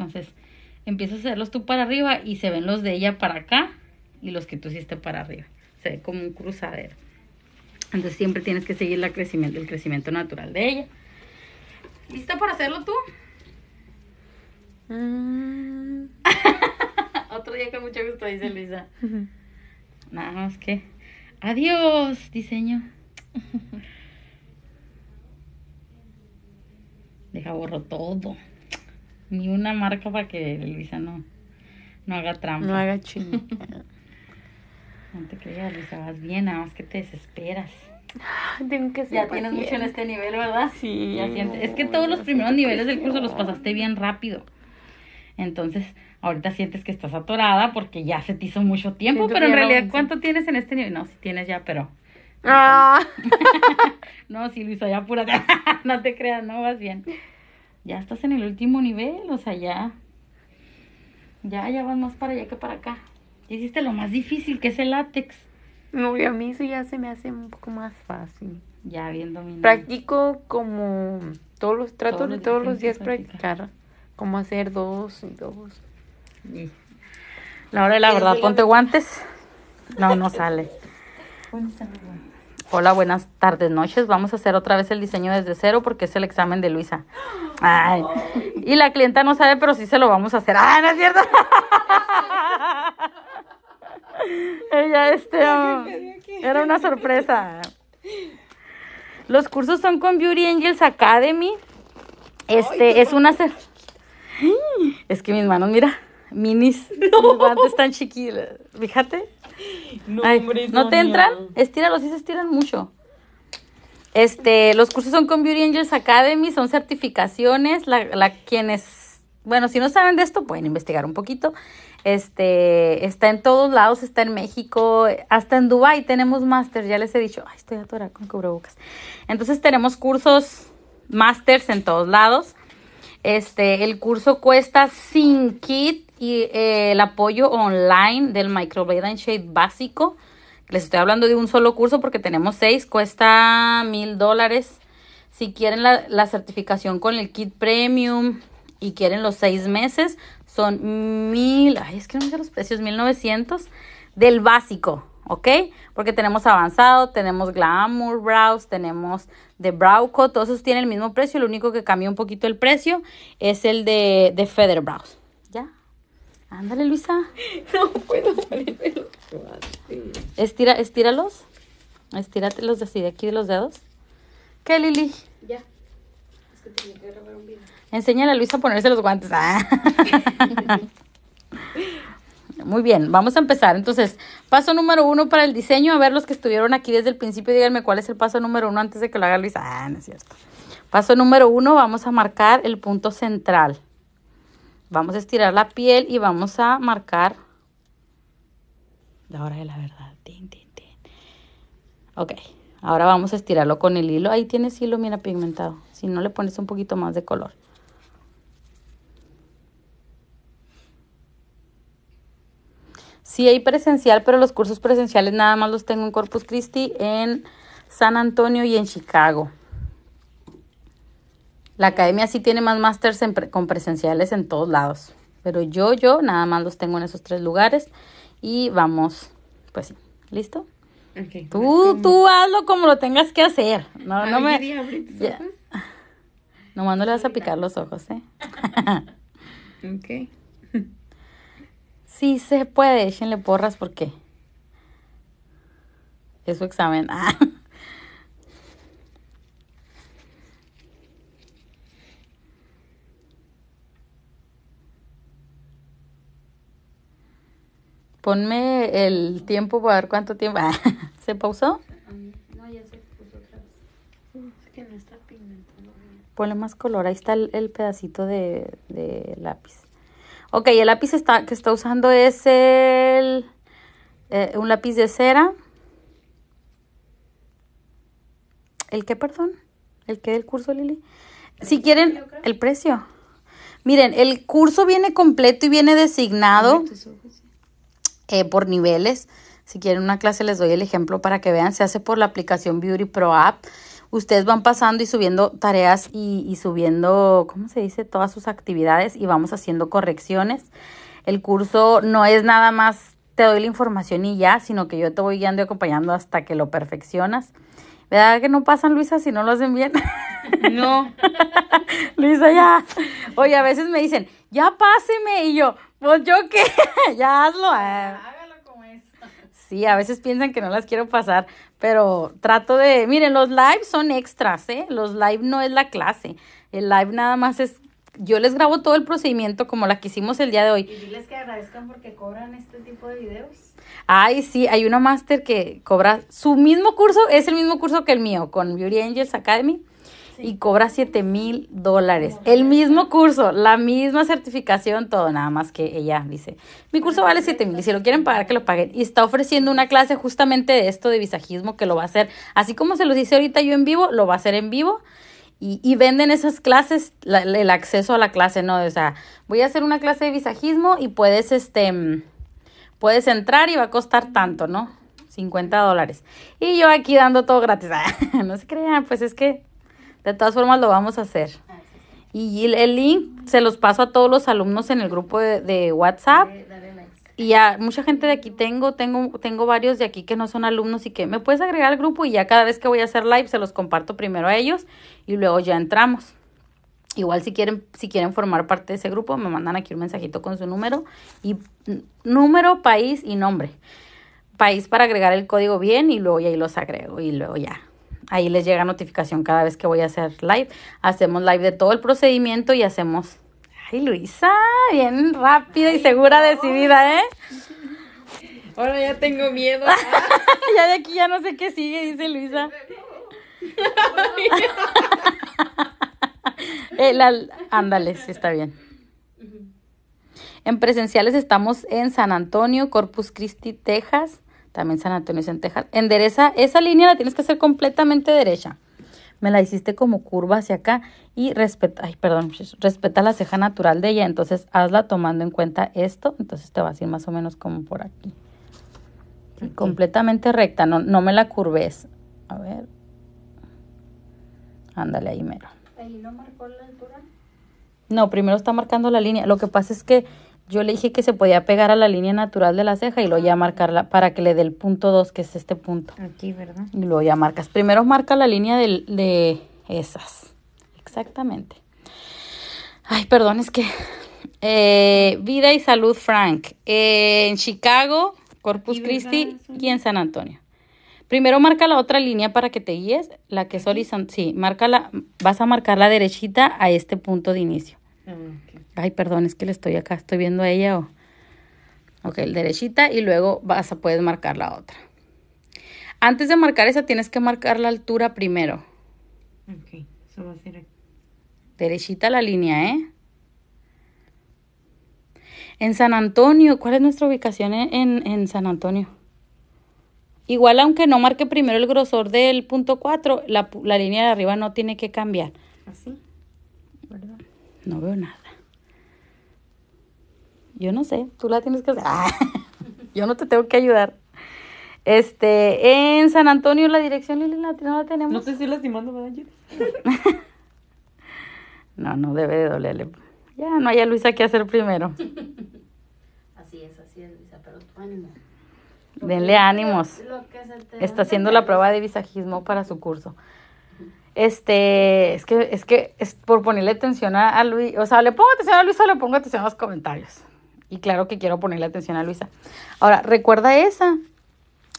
Entonces, empiezas a hacerlos tú para arriba y se ven los de ella para acá y los que tú hiciste para arriba. Se ve como un cruzadero. Entonces siempre tienes que seguir la crecimiento, el crecimiento natural de ella. ¿Lista para hacerlo tú? Mm. Otro día con mucho gusto, dice Luisa. Nada más que. Adiós, diseño. Deja borro todo ni una marca para que Luisa no, haga trampa. No haga chingo. no te creas, Luisa, vas bien, nada más que te desesperas. Tengo que ser Ya tienes mucho en este nivel, ¿verdad? Sí. sientes. Es que todos los primeros niveles del curso los pasaste bien rápido. Entonces, ahorita sientes que estás atorada porque ya se te hizo mucho tiempo, pero en realidad, ¿cuánto tienes en este nivel? No, si tienes ya, pero... Ah. no, si Luisa, ya apúrate. no te creas, no vas bien ya estás en el último nivel, o sea, ya, ya, ya vas más para allá que para acá. hiciste lo más difícil, que es el látex. No, y a mí eso ya se me hace un poco más fácil. Ya, viendo. dominado. Practico como todos los tratos de todos los días practicar. cómo como hacer dos y dos. La hora la verdad, ponte guantes. No, no sale. Hola, buenas tardes, noches. Vamos a hacer otra vez el diseño desde cero porque es el examen de Luisa. Ay. Y la clienta no sabe, pero sí se lo vamos a hacer. ¡Ah, no es cierto! Ella, este, um, era una sorpresa. Los cursos son con Beauty Angels Academy. Este, es una... Es que mis manos, mira, minis. Mis están chiquitas. Fíjate no, ¿No te entran? Estíralos, sí se estiran mucho. Este, los cursos son con Beauty Angels Academy, son certificaciones. La, la, quienes, bueno, si no saben de esto, pueden investigar un poquito. Este, está en todos lados, está en México, hasta en Dubai tenemos máster, ya les he dicho, ay, estoy atorada con cubrebocas. Entonces tenemos cursos máster en todos lados. Este, el curso cuesta sin kit y eh, el apoyo online del Microblade and Shade básico. Les estoy hablando de un solo curso porque tenemos seis, cuesta mil dólares. Si quieren la, la, certificación con el kit premium y quieren los seis meses, son mil, ay, es que no me sé los precios, mil novecientos del básico, ¿ok? Porque tenemos avanzado, tenemos glamour brows, tenemos de Browco, todos esos tienen el mismo precio, lo único que cambió un poquito el precio es el de, de brows. ¿Ya? Ándale, Luisa. No puedo Estira, estíralos. Estíratelos los así, de aquí de los dedos. ¿Qué, Lili? Ya. Es que tenía que grabar un video. Enséñale a Luisa a ponerse los guantes. Ah. Muy bien, vamos a empezar. Entonces, paso número uno para el diseño. A ver, los que estuvieron aquí desde el principio, díganme cuál es el paso número uno antes de que lo haga Luis. Ah, no es cierto. Paso número uno, vamos a marcar el punto central. Vamos a estirar la piel y vamos a marcar la hora de la verdad. Ok, ahora vamos a estirarlo con el hilo. Ahí tienes hilo, mira, pigmentado. Si no, le pones un poquito más de color. Sí hay presencial, pero los cursos presenciales nada más los tengo en Corpus Christi, en San Antonio y en Chicago. La academia sí tiene más másteres con presenciales en todos lados, pero yo, yo nada más los tengo en esos tres lugares y vamos, pues sí, ¿listo? tú, tú hazlo como lo tengas que hacer. No, no me... Nomás no le vas a picar los ojos, ¿eh? ok. Sí se puede, échenle porras porque es su examen. Ah. Ponme el tiempo para ver cuánto tiempo. Ah, ¿Se pausó? No, ya se puso otra vez. Es que no está Ponle más color. Ahí está el, pedacito de lápiz. Ok, el lápiz está, que está usando es el, eh, un lápiz de cera. ¿El qué, perdón? ¿El qué del curso, Lili? Si quieren, el precio. Miren, el curso viene completo y viene designado eh, por niveles. Si quieren una clase, les doy el ejemplo para que vean. Se hace por la aplicación Beauty Pro App ustedes van pasando y subiendo tareas y, subiendo, ¿cómo se dice? Todas sus actividades y vamos haciendo correcciones. El curso no es nada más te doy la información y ya, sino que yo te voy guiando y acompañando hasta que lo perfeccionas. ¿Verdad que no pasan, Luisa, si no lo hacen bien? No. Luisa, ya. Oye, a veces me dicen, ya páseme. Y yo, pues yo qué, ya hazlo. Eh. Hágalo como es. Sí, a veces piensan que no las quiero pasar, pero trato de, miren, los lives son extras, ¿eh? Los live no es la clase, el live nada más es yo les grabo todo el procedimiento como la que hicimos el día de hoy. Y diles que agradezcan porque cobran este tipo de videos. Ay, sí, hay una máster que cobra su mismo curso, es el mismo curso que el mío, con Beauty Angels Academy y cobra 7 mil dólares. El mismo curso, la misma certificación, todo, nada más que ella dice, mi curso vale 7 mil, si lo quieren pagar, que lo paguen. Y está ofreciendo una clase justamente de esto de visajismo que lo va a hacer, así como se los dice ahorita yo en vivo, lo va a hacer en vivo. Y, venden esas clases, el acceso a la clase, ¿no? O sea, voy a hacer una clase de visajismo y puedes, este, mm, puedes entrar y va a costar tanto, ¿no? 50 dólares. Y yo aquí dando todo gratis. Ah, no se crean, pues es que de todas formas lo vamos a hacer. Ah, y el, link se los paso a todos los alumnos en el grupo de, WhatsApp. Y ya mucha gente de aquí tengo, tengo, tengo varios de aquí que no son alumnos y que me puedes agregar al grupo y ya cada vez que voy a hacer live se los comparto primero a ellos y luego ya entramos. Igual si quieren, si quieren formar parte de ese grupo, me mandan aquí un mensajito con su número y número, país y nombre. País para agregar el código bien y luego ya los agrego y luego ya Ahí les llega notificación cada vez que voy a hacer live. Hacemos live de todo el procedimiento y hacemos... ¡Ay, Luisa! Bien rápida y segura, decidida, ¿eh? Ahora ya tengo miedo. ya de aquí ya no sé qué sigue, dice Luisa. Eh, ándale, sí está bien. En presenciales estamos en San Antonio, Corpus Christi, Texas. También San Antonio Centejas. Endereza, esa línea la tienes que hacer completamente derecha. Me la hiciste como curva hacia acá y respeta, ay, perdón, respeta la ceja natural de ella. Entonces hazla tomando en cuenta esto. Entonces te va a ir más o menos como por aquí. Completamente recta, no, no me la curves. A ver. Ándale ahí mero. ¿Ahí no marcó la altura? No, primero está marcando la línea. Lo que pasa es que yo le dije que se podía pegar a la línea natural de la ceja y luego ya marcarla para que le dé el punto 2, que es este punto. Aquí, ¿verdad? Y luego ya marcas. Primero marca la línea de, esas. Exactamente. Ay, perdón, es que... Eh, vida y salud, Frank. Eh, en Chicago, Corpus Christi y en San Antonio. Primero marca la otra línea para que te guíes, la que es horizontal. Sí, marca la, vas a marcar la derechita a este punto de inicio. Ah, Ay, perdón, es que le estoy acá, estoy viendo a ella. Oh. Ok, derechita y luego vas a puedes marcar la otra. Antes de marcar esa tienes que marcar la altura primero. Ok, eso va a ser Derechita la línea, ¿eh? En San Antonio, ¿cuál es nuestra ubicación en, San Antonio? Igual aunque no marque primero el grosor del punto 4, la, la línea de arriba no tiene que cambiar. Así. ¿Ah, no veo nada. Yo no sé, tú la tienes que hacer. Ah, yo no te tengo que ayudar. Este, en San Antonio la dirección Lili no la tenemos. No te estoy lastimando, ¿verdad, No, no debe de dolerle. Ya no haya Luisa que hacer primero. Así es, así es, Luisa, pero tú ánimo. Denle ánimos. Está haciendo la prueba de visajismo para su curso. Este, es que, es que, es por ponerle atención a, Luis, o sea, le pongo atención a Luisa o le pongo atención a los comentarios. Y claro que quiero ponerle atención a Luisa. Ahora, recuerda esa,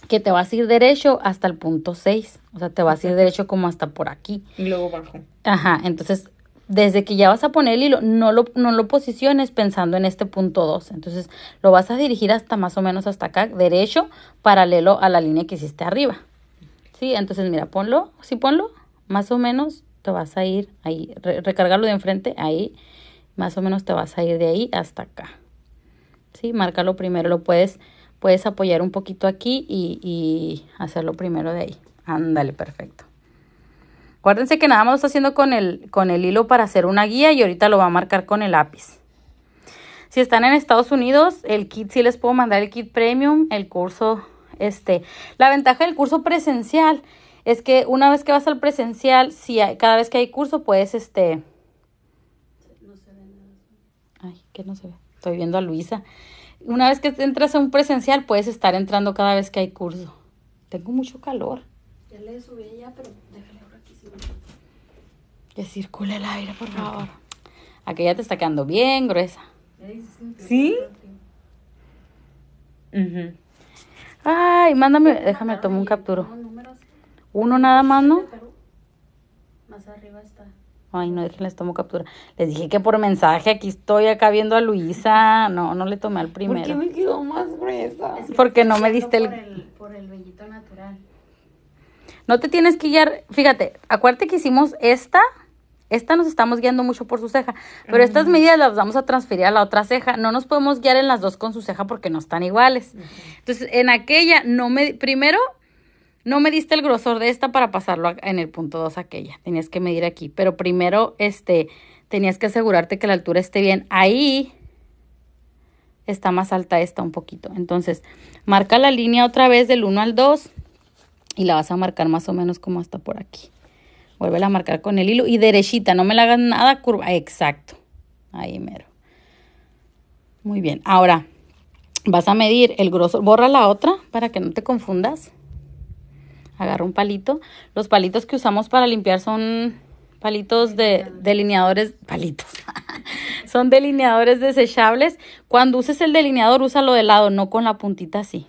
que te vas a ir derecho hasta el punto 6. O sea, te vas a ir derecho como hasta por aquí. Y luego bajo. Ajá, entonces, desde que ya vas a poner el hilo, no lo, no lo posiciones pensando en este punto 2. Entonces, lo vas a dirigir hasta más o menos hasta acá, derecho, paralelo a la línea que hiciste arriba. ¿Sí? Entonces, mira, ponlo, sí, ponlo más o menos te vas a ir ahí, recargarlo de enfrente, ahí, más o menos te vas a ir de ahí hasta acá. ¿Sí? lo primero, lo puedes, puedes apoyar un poquito aquí y, hacerlo primero de ahí. Ándale, perfecto. Acuérdense que nada más lo haciendo con el, con el hilo para hacer una guía y ahorita lo va a marcar con el lápiz. Si están en Estados Unidos, el kit sí les puedo mandar el kit premium, el curso este. La ventaja del curso presencial es que una vez que vas al presencial, si cada vez que hay curso puedes este... No se ve nada. Ay, que no se ve. Estoy viendo a Luisa. Una vez que entras a un presencial, puedes estar entrando cada vez que hay curso. Tengo mucho calor. Ya le subí ya, pero déjale ahora aquí. que circule el aire, por favor. Aquí ya te está quedando bien gruesa. ¿Sí? Ay, mándame, déjame, tomo un capturo. Uno nada más, ¿no? Más arriba está. Ay, no, les tomo captura. Les dije que por mensaje aquí estoy acá viendo a Luisa. No, no le tomé al primero. ¿Por qué me quedó más gruesa? Porque no me diste el... Por el vellito natural. No te tienes que guiar. Fíjate, acuérdate que hicimos esta. Esta nos estamos guiando mucho por su ceja, pero estas medidas las vamos a transferir a la otra ceja. No nos podemos guiar en las dos con su ceja porque no están iguales. Entonces, en aquella no me primero no me diste el grosor de esta para pasarlo en el punto 2 aquella. Tenías que medir aquí. Pero primero, este, tenías que asegurarte que la altura esté bien. Ahí está más alta esta un poquito. Entonces, marca la línea otra vez del 1 al 2 y la vas a marcar más o menos como hasta por aquí. Vuelve a marcar con el hilo y derechita, no me la hagas nada curva. Exacto. Ahí mero. Muy bien. Ahora, vas a medir el grosor. Borra la otra para que no te confundas agarro un palito. Los palitos que usamos para limpiar son palitos de delineadores, palitos. son delineadores desechables. Cuando uses el delineador, úsalo de lado, no con la puntita así.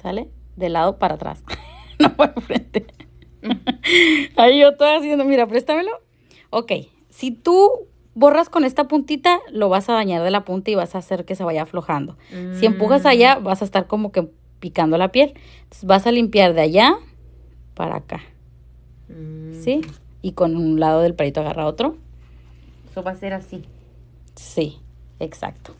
¿Sale? De lado para atrás, no para frente. Ahí yo estoy haciendo, mira, préstamelo. Ok, si tú borras con esta puntita, lo vas a dañar de la punta y vas a hacer que se vaya aflojando. Si empujas mm. allá, vas a estar como que picando la piel. Entonces vas a limpiar de allá para acá. Mm. ¿Sí? Y con un lado del palito agarra otro. Eso va a ser así. Sí, exacto.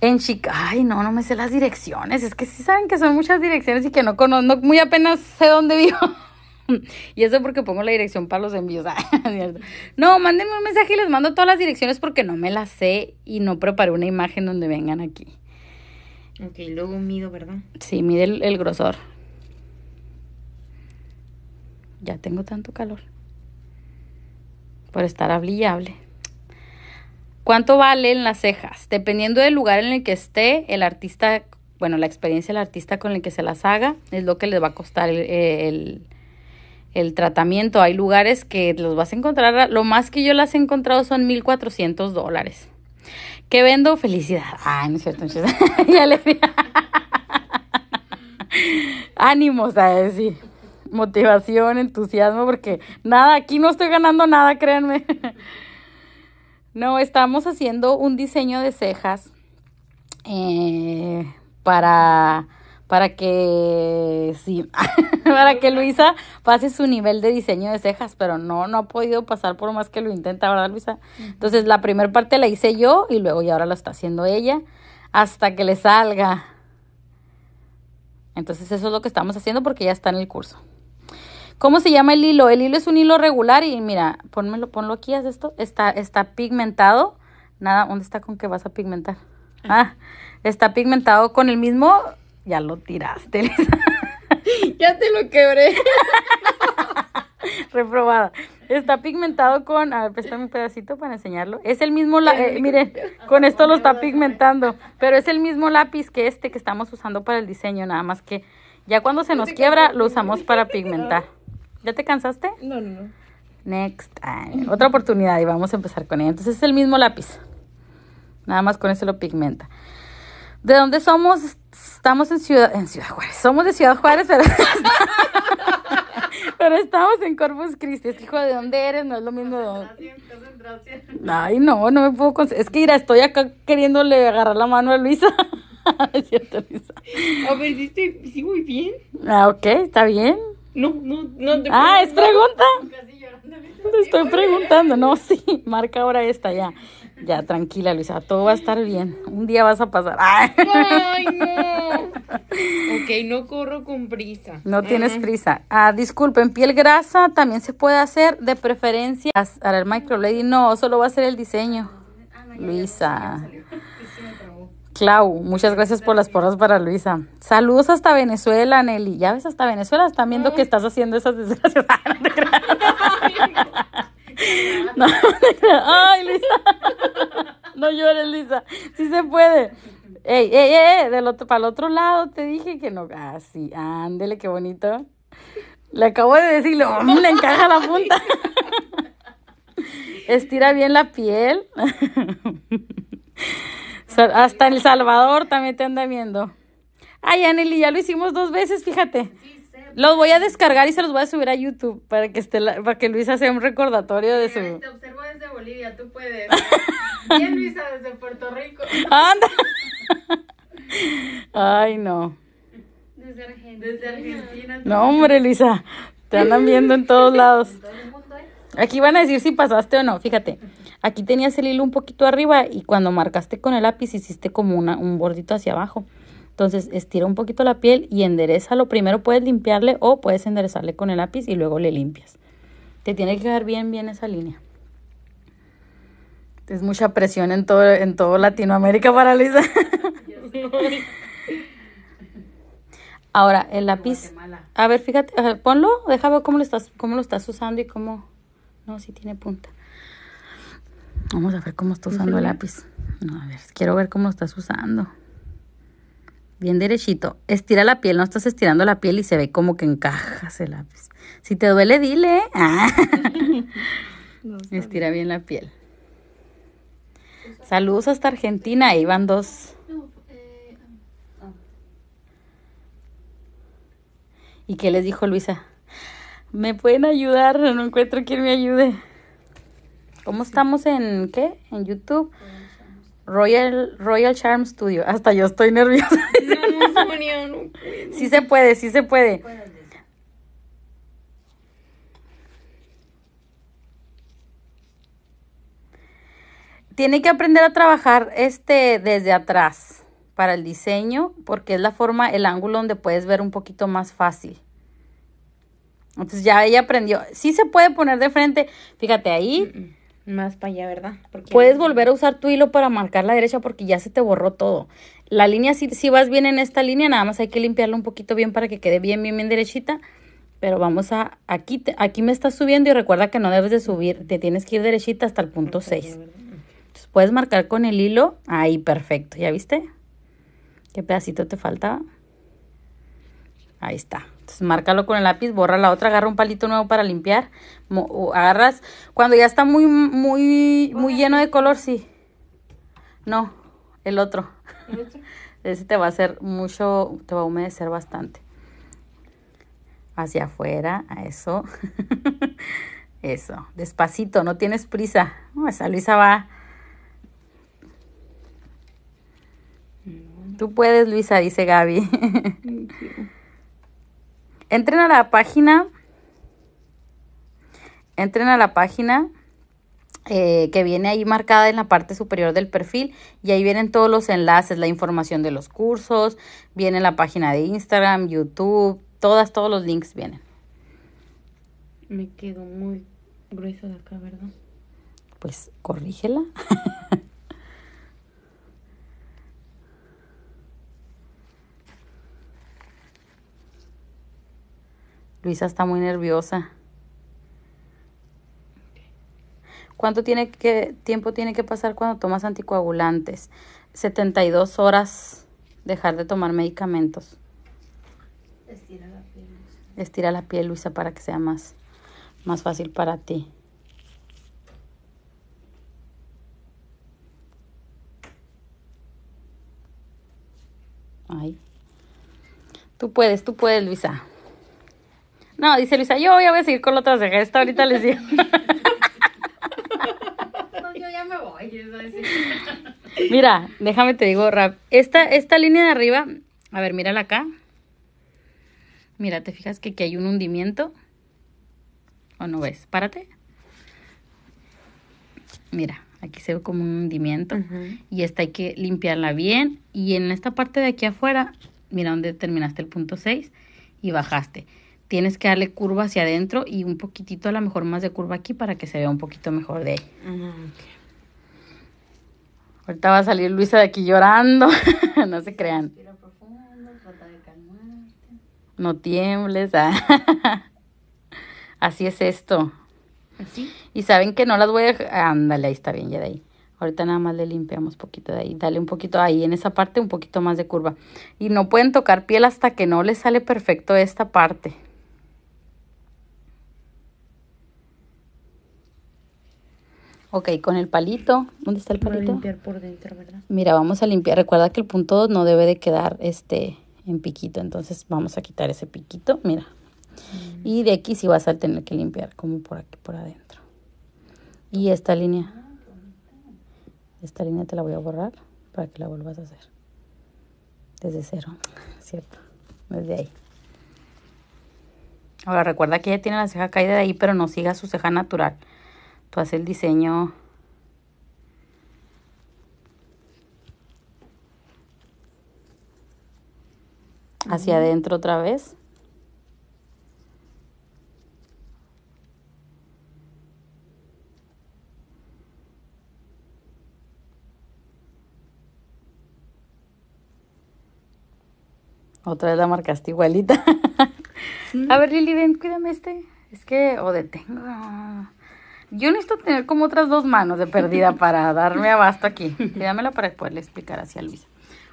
En Chicago, ay, no, no me sé las direcciones. Es que sí saben que son muchas direcciones y que no conozco, muy apenas sé dónde vivo. y eso porque pongo la dirección para los envíos. Ah, no, mándenme un mensaje y les mando todas las direcciones porque no me las sé y no preparé una imagen donde vengan aquí. Ok, luego mido, ¿verdad? Sí, mide el grosor ya tengo tanto calor. Por estar hablillable. ¿Cuánto valen las cejas? Dependiendo del lugar en el que esté, el artista, bueno, la experiencia del artista con el que se las haga es lo que les va a costar el, tratamiento. Hay lugares que los vas a encontrar, lo más que yo las he encontrado son 1.400 dólares. ¿Qué vendo? Felicidad. Ay, no es cierto, Ánimos a decir motivación, entusiasmo, porque nada, aquí no estoy ganando nada, créanme. No, estamos haciendo un diseño de cejas eh, para, para que sí, para que Luisa pase su nivel de diseño de cejas, pero no, no ha podido pasar por más que lo intenta, ¿verdad, Luisa? Entonces la primera parte la hice yo y luego y ahora la está haciendo ella hasta que le salga. Entonces eso es lo que estamos haciendo porque ya está en el curso. ¿Cómo se llama el hilo? El hilo es un hilo regular y mira, ponmelo, ponlo aquí, haz esto. Está, está pigmentado. Nada, ¿dónde está con que vas a pigmentar? Eh. Ah, está pigmentado con el mismo. Ya lo tiraste, Ya te lo quebré. Reprobada. Está pigmentado con. A ver, préstame un pedacito para enseñarlo. Es el mismo. lápiz, eh, miren, con esto lo está pigmentando. Pero es el mismo lápiz que este que estamos usando para el diseño, nada más que ya cuando se nos quiebra, lo usamos para pigmentar. ¿Ya te cansaste? No, no, no. Next time. Otra oportunidad y vamos a empezar con ella. Entonces es el mismo lápiz. Nada más con eso lo pigmenta. ¿De dónde somos? Estamos en Ciudad, en Ciudad Juárez. Somos de Ciudad Juárez, pero, pero estamos en Corpus Christi. Es que, hijo, ¿de dónde eres? No es lo mismo. Ay, no, no me puedo... Es que, mira, estoy acá queriéndole agarrar la mano a Luisa. cierto, Luisa. A ver, sí, sí, muy bien. Ah, ok, está bien. No, no, no Ah, es pregunta. Te estoy preguntando, no, sí, marca ahora esta ya. Ya, tranquila, Luisa, todo va a estar bien. Un día vas a pasar. ¡Ay! no. Ok, no corro con prisa. No tienes prisa. Ah, disculpen, piel grasa también se puede hacer de preferencia la micro lady. No, solo va a ser el diseño. Ah, Luisa. Clau, muchas gracias por las porras para Luisa. Saludos hasta Venezuela, Nelly. Ya ves, hasta Venezuela están viendo que estás haciendo esas desgracias. no, Ay, Luisa. No llores, Luisa. Sí se puede. Ey, ey, ey, del otro, para el otro lado te dije que no. Ah, sí, ándele, qué bonito. Le acabo de decirlo, mm, le encaja la punta. Estira bien la piel. Hasta El Salvador también te anda viendo. Ay, Anneli, ya lo hicimos dos veces, fíjate. Los voy a descargar y se los voy a subir a YouTube para que esté para que Luisa sea un recordatorio de su. Te observo desde Bolivia, tú puedes. Bien, Luisa, desde Puerto Rico. Anda. Ay, no. Desde Argentina. Desde Argentina no, hombre, Luisa. Te andan viendo en todos lados. Eh? Aquí van a decir si pasaste o no, fíjate. Aquí tenías el hilo un poquito arriba y cuando marcaste con el lápiz hiciste como una, un bordito hacia abajo. Entonces estira un poquito la piel y enderezalo. Primero puedes limpiarle o puedes enderezarle con el lápiz y luego le limpias. Te tiene que quedar bien, bien esa línea. Es mucha presión en todo, en todo Latinoamérica para Lisa. Ahora, el lápiz. A ver, fíjate, ponlo, Déjame ver cómo lo estás, cómo lo estás usando y cómo. No, si tiene punta. Vamos a ver cómo está usando el lápiz. a ver, quiero ver cómo estás usando. Bien derechito. Estira la piel, no estás estirando la piel y se ve como que encajas el lápiz. Si te duele, dile. Estira bien la piel. Saludos hasta Argentina, ahí van dos. ¿Y qué les dijo Luisa? ¿Me pueden ayudar? No encuentro quien me ayude. ¿Cómo estamos en qué? En YouTube. Royal, Royal Charm Studio. Hasta yo estoy nerviosa. sí se puede, sí se puede. Tiene que aprender a trabajar este desde atrás para el diseño porque es la forma, el ángulo donde puedes ver un poquito más fácil. Entonces ya ella aprendió. Sí se puede poner de frente. Fíjate ahí. Más para allá, ¿verdad? Puedes volver a usar tu hilo para marcar la derecha porque ya se te borró todo. La línea, si, vas bien en esta línea, nada más hay que limpiarla un poquito bien para que quede bien, bien, bien derechita. Pero vamos a, aquí, aquí me estás subiendo y recuerda que no debes de subir, te tienes que ir derechita hasta el punto 6. puedes marcar con el hilo, ahí perfecto, ¿ya viste? ¿Qué pedacito te falta Ahí está. Entonces, márcalo con el lápiz, borra la otra, agarra un palito nuevo para limpiar, agarras cuando ya está muy muy muy lleno de color, sí. No, el otro. Ese te va a hacer mucho, te va a humedecer bastante. Hacia afuera, a eso. eso, despacito, no tienes prisa. No, esa Luisa va. Mm. Tú puedes, Luisa, dice Gaby. Entren a la página. Entren a la página. Eh, que viene ahí marcada en la parte superior del perfil y ahí vienen todos los enlaces, la información de los cursos, viene la página de Instagram, YouTube, todas, todos los links vienen. Me quedo muy grueso de acá, ¿verdad? Pues corrígela. Luisa está muy nerviosa. ¿Cuánto tiene que, tiempo tiene que pasar cuando tomas anticoagulantes? 72 horas dejar de tomar medicamentos. Estira la piel. Luisa. Estira la piel, Luisa, para que sea más, más fácil para ti. Ay. Tú puedes, tú puedes, Luisa. No, dice Luisa, yo voy a seguir con la otra ceja. ahorita les digo. yo ya me voy. Mira, déjame te digo, Rap. Esta, esta línea de arriba, a ver, mírala acá. Mira, ¿te fijas que aquí hay un hundimiento? ¿O no ves? Párate. Mira, aquí se ve como un hundimiento. Y esta hay que limpiarla bien. Y en esta parte de aquí afuera, mira donde terminaste el punto 6 y bajaste tienes que darle curva hacia adentro y un poquitito a lo mejor más de curva aquí para que se vea un poquito mejor de ahí. Ahorita va a salir Luisa de aquí llorando, no se crean. No tiembles. Ah. Así es esto. Y saben que no las voy a... Ándale, ahí está bien, ya de ahí. Ahorita nada más le limpiamos poquito de ahí. Dale un poquito ahí en esa parte, un poquito más de curva. Y no pueden tocar piel hasta que no les sale perfecto esta parte. Ok, con el palito. ¿Dónde está el palito? limpiar por dentro, Mira, vamos a limpiar. Recuerda que el punto no debe de quedar este en piquito. Entonces vamos a quitar ese piquito, mira. Mm. Y de aquí sí vas a tener que limpiar como por aquí, por adentro. Y esta línea. Esta línea te la voy a borrar para que la vuelvas a hacer. Desde cero, ¿cierto? Desde ahí. Ahora recuerda que ella tiene la ceja caída de ahí, pero no siga su ceja natural el diseño hacia adentro otra vez. Otra vez la marcaste igualita. A ver, Lili, ven, cuídame este. Es que o detengo. Yo necesito tener como otras dos manos de perdida para darme abasto aquí. dímelo para poderle explicar así a Luisa.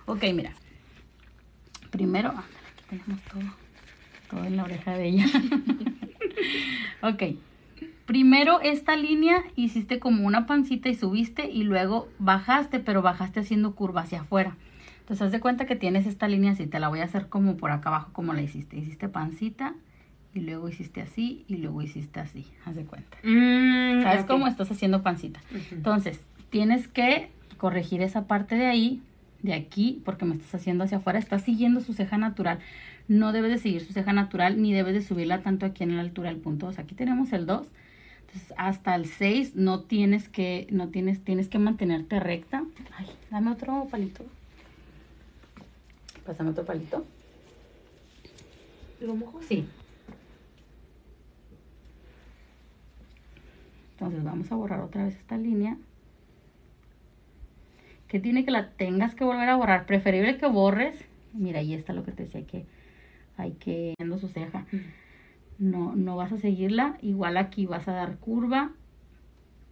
Ok, mira. Primero, ah, aquí tenemos todo, todo en la oreja de ella. ok. Primero esta línea hiciste como una pancita y subiste y luego bajaste, pero bajaste haciendo curva hacia afuera. Entonces haz de cuenta que tienes esta línea así, te la voy a hacer como por acá abajo como la hiciste. Hiciste pancita, y luego hiciste así y luego hiciste así, haz de cuenta. Mm, ¿Sabes cómo estás haciendo pancita? Entonces, tienes que corregir esa parte de ahí, de aquí, porque me estás haciendo hacia afuera, estás siguiendo su ceja natural. No debes de seguir su ceja natural ni debes de subirla tanto aquí en la altura del punto 2. Aquí tenemos el 2. Entonces, hasta el 6 no tienes que no tienes tienes que mantenerte recta. Ay, dame otro palito. Pásame otro palito. ¿Lo mojo? Sí, entonces vamos a borrar otra vez esta línea que tiene que la tengas que volver a borrar preferible que borres mira ahí está lo que te decía que hay que viendo su ceja no no vas a seguirla igual aquí vas a dar curva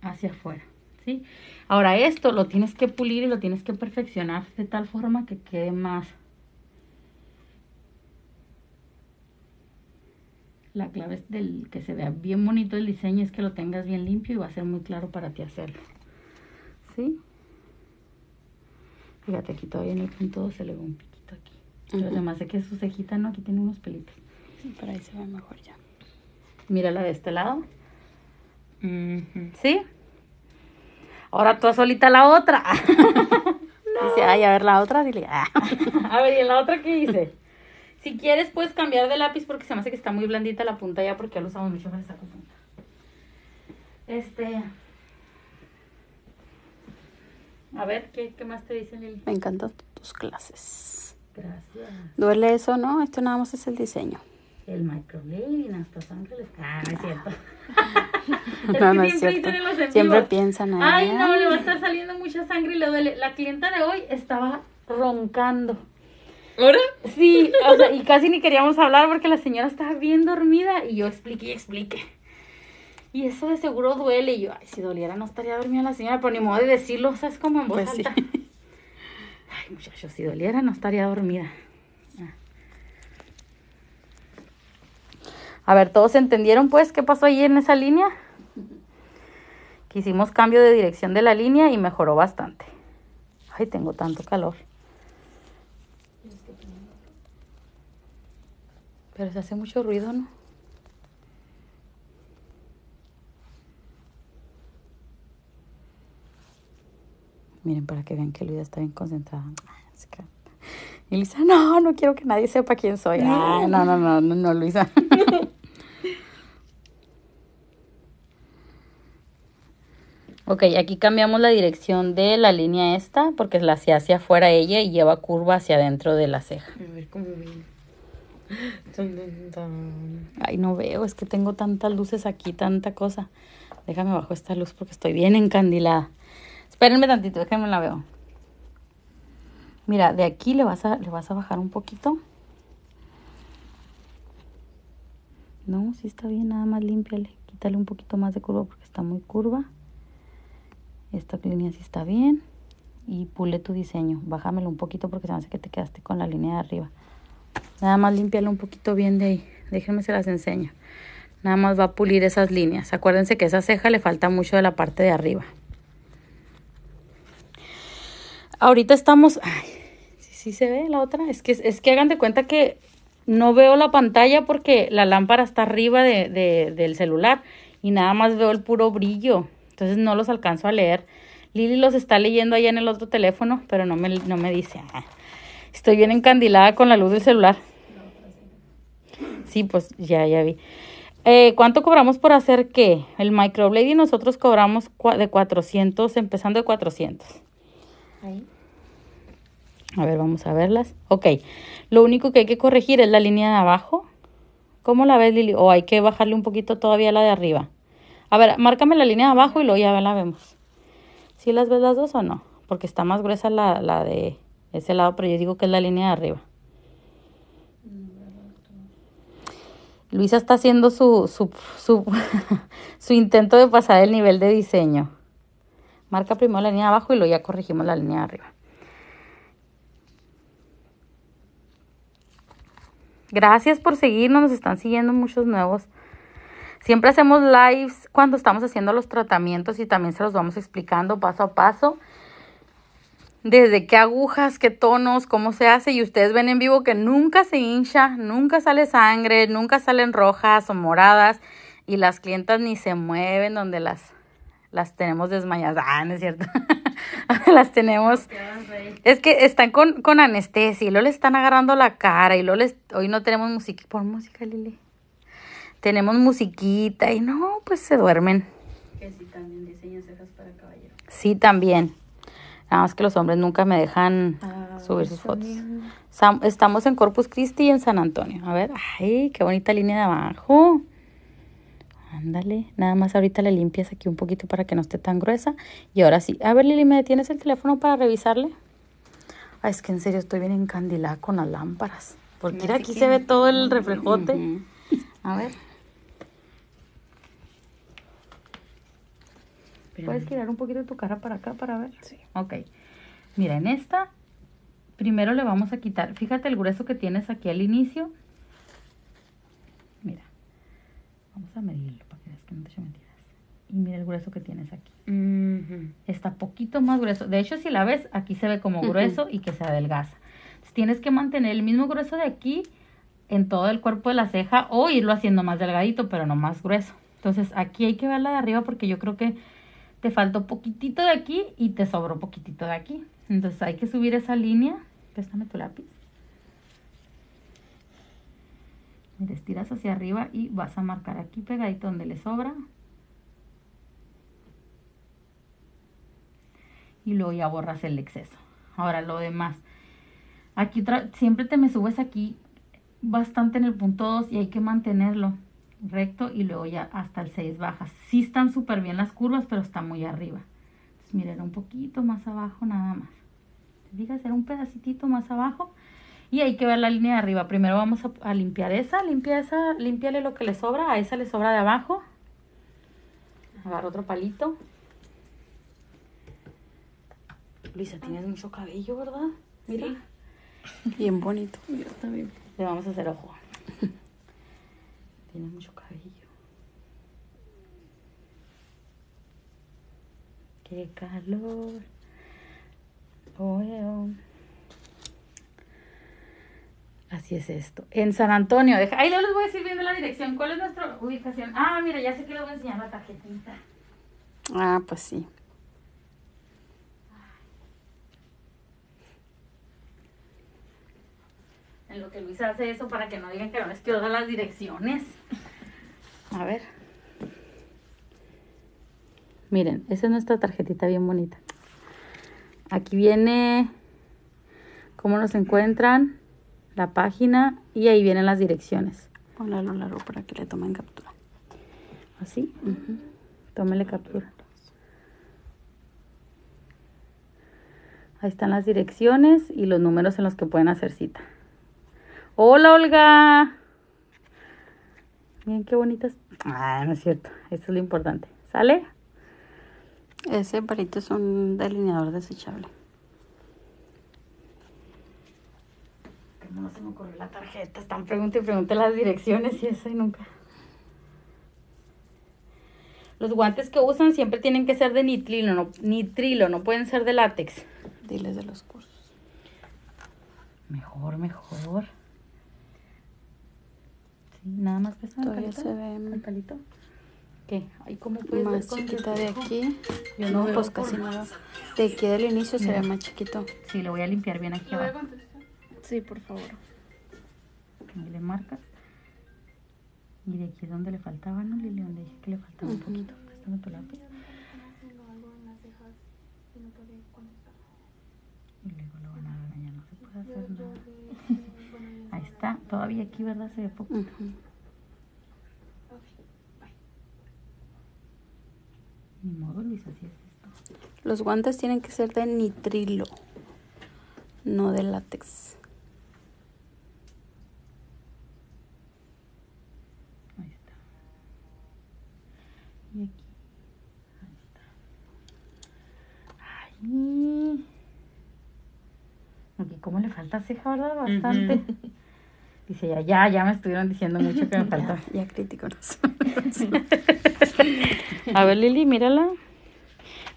hacia afuera ¿sí? ahora esto lo tienes que pulir y lo tienes que perfeccionar de tal forma que quede más La clave es del que se vea bien bonito el diseño es que lo tengas bien limpio y va a ser muy claro para ti hacerlo. ¿Sí? Fíjate, aquí todavía en el punto se le ve un piquito aquí. Pero además que su cejita, ¿no? Aquí tiene unos pelitos. Sí, pero ahí se ve mejor ya. Mírala de este lado. ¿Sí? Ahora tú solita la otra. Dice, ay, a ver la otra, dile. Ah". a ver, ¿y en la otra qué hice? Si quieres, puedes cambiar de lápiz porque se me hace que está muy blandita la punta ya porque ya lo usamos mucho para esta punta. Este. A ver, ¿qué, ¿qué más te dicen, Lili? Me encantan tus clases. Gracias. Duele eso, ¿no? Esto nada más es el diseño. El microblading hasta sangre. Ángeles. Ah, no es ah. cierto. es no, es cierto. siempre piensan ahí. Ay, no, le va a estar saliendo mucha sangre y le duele. La clienta de hoy estaba roncando. ¿Ahora? Sí, y casi ni queríamos hablar porque la señora estaba bien dormida y yo expliqué y expliqué. Y eso de seguro duele. Y yo, si doliera no estaría dormida la señora, pero ni modo de decirlo, o sea, es como pues Ay, muchachos, si doliera no estaría dormida. Ah. A ver, ¿todos entendieron pues qué pasó ahí en esa línea? Que hicimos cambio de dirección de la línea y mejoró bastante. Ay, tengo tanto calor. Pero se hace mucho ruido, ¿no? Miren, para que vean que Luisa está bien concentrada. Y Luisa, no, no quiero que nadie sepa quién soy. Ah, no, no, no, no, Luisa. ok, aquí cambiamos la dirección de la línea esta, porque la hacía hacia afuera ella y lleva curva hacia adentro de la ceja. A ver cómo viene. Ay, no veo, es que tengo tantas luces aquí, tanta cosa. Déjame bajo esta luz porque estoy bien encandilada. Espérenme tantito, déjenme la veo. Mira, de aquí le vas a, le vas a bajar un poquito. No, si está bien, nada más límpiale. Quítale un poquito más de curva porque está muy curva. Esta línea sí está bien. Y pule tu diseño. Bájamelo un poquito porque se me hace que te quedaste con la línea de arriba. Nada más limpiarlo un poquito bien de ahí. Déjenme se las enseño. Nada más va a pulir esas líneas. Acuérdense que esa ceja le falta mucho de la parte de arriba. Ahorita estamos... Ay, sí, sí se ve la otra. Es que, es que hagan de cuenta que no veo la pantalla porque la lámpara está arriba de, del celular. Y nada más veo el puro brillo. Entonces no los alcanzo a leer. Lili los está leyendo allá en el otro teléfono, pero no me, no me dice. Ah. Estoy bien encandilada con la luz del celular. Sí, pues ya, ya vi. Eh, ¿Cuánto cobramos por hacer qué? El y nosotros cobramos de 400, empezando de 400. Ahí. A ver, vamos a verlas. Ok, lo único que hay que corregir es la línea de abajo. ¿Cómo la ves, Lili? O hay que bajarle un poquito todavía la de arriba. A ver, márcame la línea de abajo y luego ya la vemos. ¿Sí las ves las dos o no? Porque está más gruesa la de ese lado, pero yo digo que es la línea de arriba. Luisa está haciendo su, su, su, intento de pasar el nivel de diseño. Marca primero la línea de abajo y luego ya corregimos la línea de arriba. Gracias por seguirnos, nos están siguiendo muchos nuevos. Siempre hacemos lives cuando estamos haciendo los tratamientos y también se los vamos explicando paso a paso desde qué agujas, qué tonos, cómo se hace. Y ustedes ven en vivo que nunca se hincha, nunca sale sangre, nunca salen rojas o moradas. Y las clientas ni se mueven donde las, las tenemos desmayadas. Ah, no es cierto. las tenemos. Es que están con, anestesia y luego le están agarrando la cara y luego les... Hoy no tenemos música. Por música, Lili. Tenemos musiquita y no, pues se duermen. Que sí, también Sí, también. Nada más que los hombres nunca me dejan ah, subir sus fotos. estamos en Corpus Christi y en San Antonio. A ver, ay, qué bonita línea de abajo. Ándale, nada más ahorita le limpias aquí un poquito para que no esté tan gruesa. Y ahora sí, a ver Lili, ¿me detienes el teléfono para revisarle? Ay, es que en serio estoy bien encandilada con las lámparas. Porque mira, aquí se ve todo el reflejote. A ver. Puedes girar un poquito tu cara para acá para ver. Sí. Ok. Mira, en esta, primero le vamos a quitar. Fíjate el grueso que tienes aquí al inicio. Mira. Vamos a medirlo para que veas que no te he mentiras. Y mira el grueso que tienes aquí. Está poquito más grueso. De hecho, si la ves, aquí se ve como grueso y que se adelgaza. Entonces, tienes que mantener el mismo grueso de aquí en todo el cuerpo de la ceja o irlo haciendo más delgadito, pero no más grueso. Entonces aquí hay que verla de arriba porque yo creo que te faltó poquitito de aquí y te sobró poquitito de aquí. Entonces hay que subir esa línea. Préstame tu lápiz. estiras hacia arriba y vas a marcar aquí pegadito donde le sobra. Y luego ya borras el exceso. Ahora lo demás. Aquí siempre te me subes aquí bastante en el punto 2 y hay que mantenerlo recto y luego ya hasta el 6 bajas. si están súper bien las curvas, pero está muy arriba. miren un poquito más abajo nada más. diga era un pedacito más abajo. Y hay que ver la línea de arriba. Primero vamos a, limpiar esa, limpia esa, lo que le sobra. A esa le sobra de abajo. Agarro otro palito. Luisa, tienes mucho cabello, ¿verdad? Mira. Bien bonito. Le vamos a hacer ojo. Tiene mucho cabello. Qué calor. Así es esto. En San Antonio. Deja... Ahí les voy a decir viendo la dirección. ¿Cuál es nuestra ubicación? Ah, mira, ya sé que les voy a enseñar la tarjetita. Ah, pues sí. En lo que Luis hace eso para que no digan que no les quiero dar las direcciones. A ver. Miren, esa es nuestra tarjetita bien bonita. Aquí viene cómo nos encuentran, la página y ahí vienen las direcciones. Hola, lo largo para que le tomen captura. ¿Así? Tómele captura. Ahí están las direcciones y los números en los que pueden hacer cita. Hola, Olga. Miren qué bonitas. Ah, no es cierto. Esto es lo importante. ¿Sale? Ese parito es un delineador desechable. No se me la tarjeta. Están preguntando y pregunté las direcciones y eso y nunca. Los guantes que usan siempre tienen que ser de nitrilo, no, nitrilo, no pueden ser de látex. Diles de los cursos. Mejor, mejor nada más está. Todavía se ve el palito. ¿Qué? Ay, ¿cómo puedes más ver con chiquita de aquí. Yo no, pues casi nada. De aquí del inicio se ve más chiquito. Sí, lo voy a limpiar bien aquí abajo. Sí, por favor. Ahí le marcas. Y de aquí es donde le faltaba, ¿no, Lili? Donde dije que le faltaba un poquito. Préstame tu lápiz. Y luego lo van a dañar, no se puede hacer nada. Ahí está, todavía aquí, ¿verdad? Se ve poco. Ni modo, Luis, así es esto. Los guantes tienen que ser de nitrilo, no de látex. Ahí está. Y aquí. Ahí está. Ahí. como le falta ceja, ¿verdad? Bastante. Dice ya, ya, me estuvieron diciendo mucho que me faltaba. Ya, ya crítico. A ver, Lili, mírala.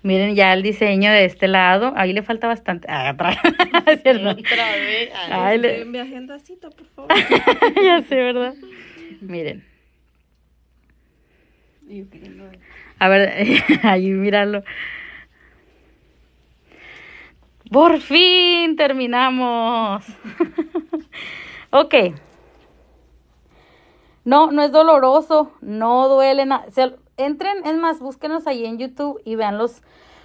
Miren ya el diseño de este lado. Ahí le falta bastante. Ah, vez ¿cierto? Otra vez. Ay, le... mi agendacita, por favor. ya sé, ¿verdad? Miren. A ver, ahí míralo. Por fin terminamos. Ok. No, no es doloroso, no duele nada. entren, es más, búsquenos ahí en YouTube y vean los,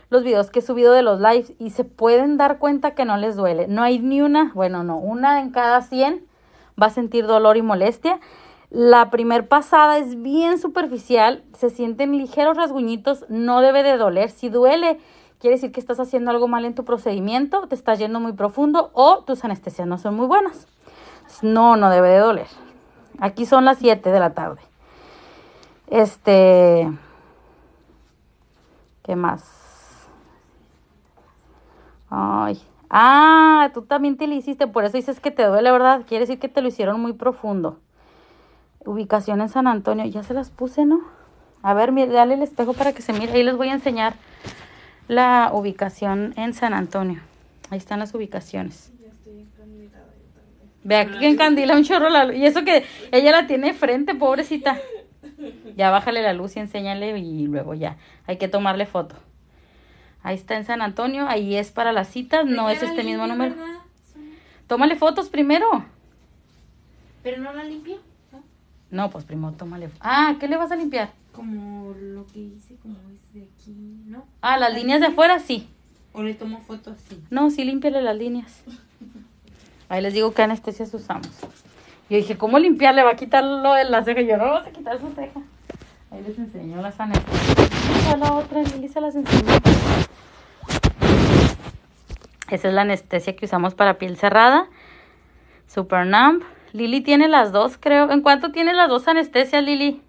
los videos que he subido de los lives y se pueden dar cuenta que no les duele. No hay ni una, bueno, no, una en cada 100 va a sentir dolor y molestia. La primer pasada es bien superficial, se sienten ligeros rasguñitos, no debe de doler. Si duele, quiere decir que estás haciendo algo mal en tu procedimiento, te estás yendo muy profundo o tus anestesias no son muy buenas. No, no debe de doler. Aquí son las 7 de la tarde. Este. ¿Qué más? Ay. Ah, tú también te lo hiciste, por eso dices que te duele, ¿verdad? Quiere decir que te lo hicieron muy profundo. Ubicación en San Antonio, ya se las puse, ¿no? A ver, mire, dale el espejo para que se mire. Ahí les voy a enseñar la ubicación en San Antonio. Ahí están las ubicaciones. Ve aquí que encandila un chorro la luz. Y eso que ella la tiene frente, pobrecita. Ya bájale la luz y enséñale y luego ya. Hay que tomarle foto. Ahí está en San Antonio. Ahí es para las citas. No es este mismo número. Tómale fotos primero. ¿Pero no la limpio? No, pues primero tómale. Ah, ¿qué le vas a limpiar? Como lo que hice, como es de aquí, ¿no? Ah, las líneas de afuera sí. ¿O le tomo fotos así? No, sí, límpiale las líneas. Ahí les digo qué anestesias usamos. Yo dije, ¿cómo limpiarle, va a quitar lo de la ceja. yo no vamos a quitar su ceja. Ahí les enseñó las anestesias. otra, Lili las enseñó. Esa es la anestesia que usamos para piel cerrada. Supernam. Lili tiene las dos, creo. ¿En cuánto tiene las dos anestesias, Lili?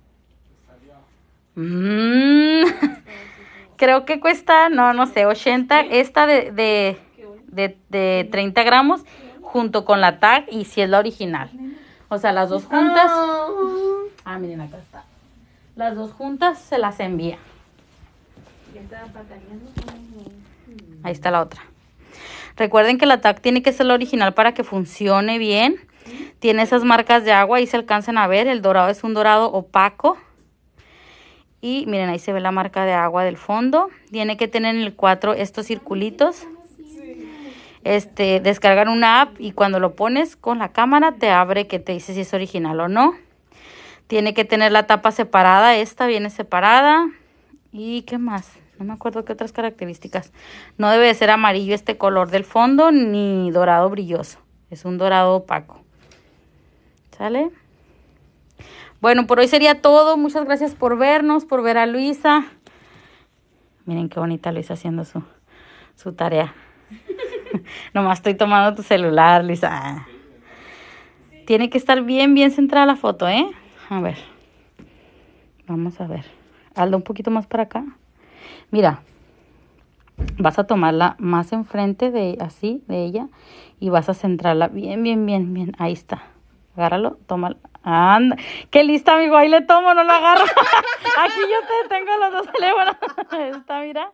Mm. creo que cuesta, no, no sé, 80. Esta de, de, de, de 30 gramos junto con la tag y si es la original. O sea, las dos juntas. Ah, ah miren, acá está. Las dos juntas se las envía. Ahí está la otra. Recuerden que la tag tiene que ser la original para que funcione bien. Tiene esas marcas de agua, ahí se alcanzan a ver. El dorado es un dorado opaco. Y miren, ahí se ve la marca de agua del fondo. Tiene que tener en el 4 estos circulitos este, descargar una app y cuando lo pones con la cámara te abre que te dice si es original o no. Tiene que tener la tapa separada, esta viene separada. ¿Y qué más? No me acuerdo qué otras características. No debe ser amarillo este color del fondo ni dorado brilloso. Es un dorado opaco. ¿Sale? Bueno, por hoy sería todo. Muchas gracias por vernos, por ver a Luisa. Miren qué bonita Luisa haciendo su tarea. Nomás estoy tomando tu celular, Lisa. Ah. Tiene que estar bien, bien centrada la foto, ¿eh? A ver. Vamos a ver. Aldo, un poquito más para acá. Mira, vas a tomarla más enfrente de así, de ella, y vas a centrarla bien, bien, bien, bien. Ahí está. Agárralo, toma. Anda, qué lista, amigo. Ahí le tomo, no lo agarro. Aquí yo te tengo los dos teléfonos. está, mira.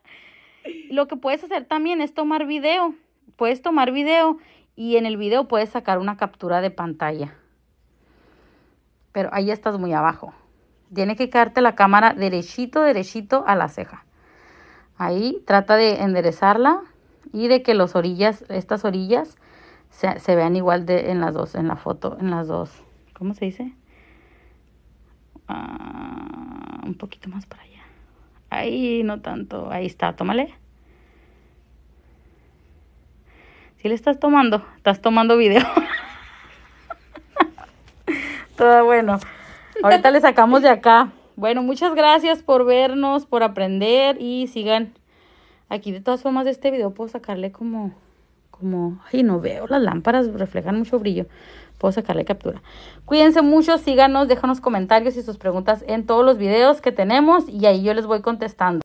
Lo que puedes hacer también es tomar video puedes tomar video y en el video puedes sacar una captura de pantalla. Pero ahí estás muy abajo. Tiene que quedarte la cámara derechito, derechito a la ceja. Ahí trata de enderezarla y de que las orillas, estas orillas, se, vean igual de, en las dos, en la foto, en las dos. ¿Cómo se dice? Ah, un poquito más para allá. Ahí no tanto. Ahí está, tómale. ¿Qué le estás tomando? Estás tomando video. Todo bueno. Ahorita le sacamos de acá. Bueno, muchas gracias por vernos, por aprender y sigan. Aquí de todas formas de este video puedo sacarle como, como, ay no veo, las lámparas reflejan mucho brillo. Puedo sacarle captura. Cuídense mucho, síganos, déjanos comentarios y sus preguntas en todos los videos que tenemos y ahí yo les voy contestando.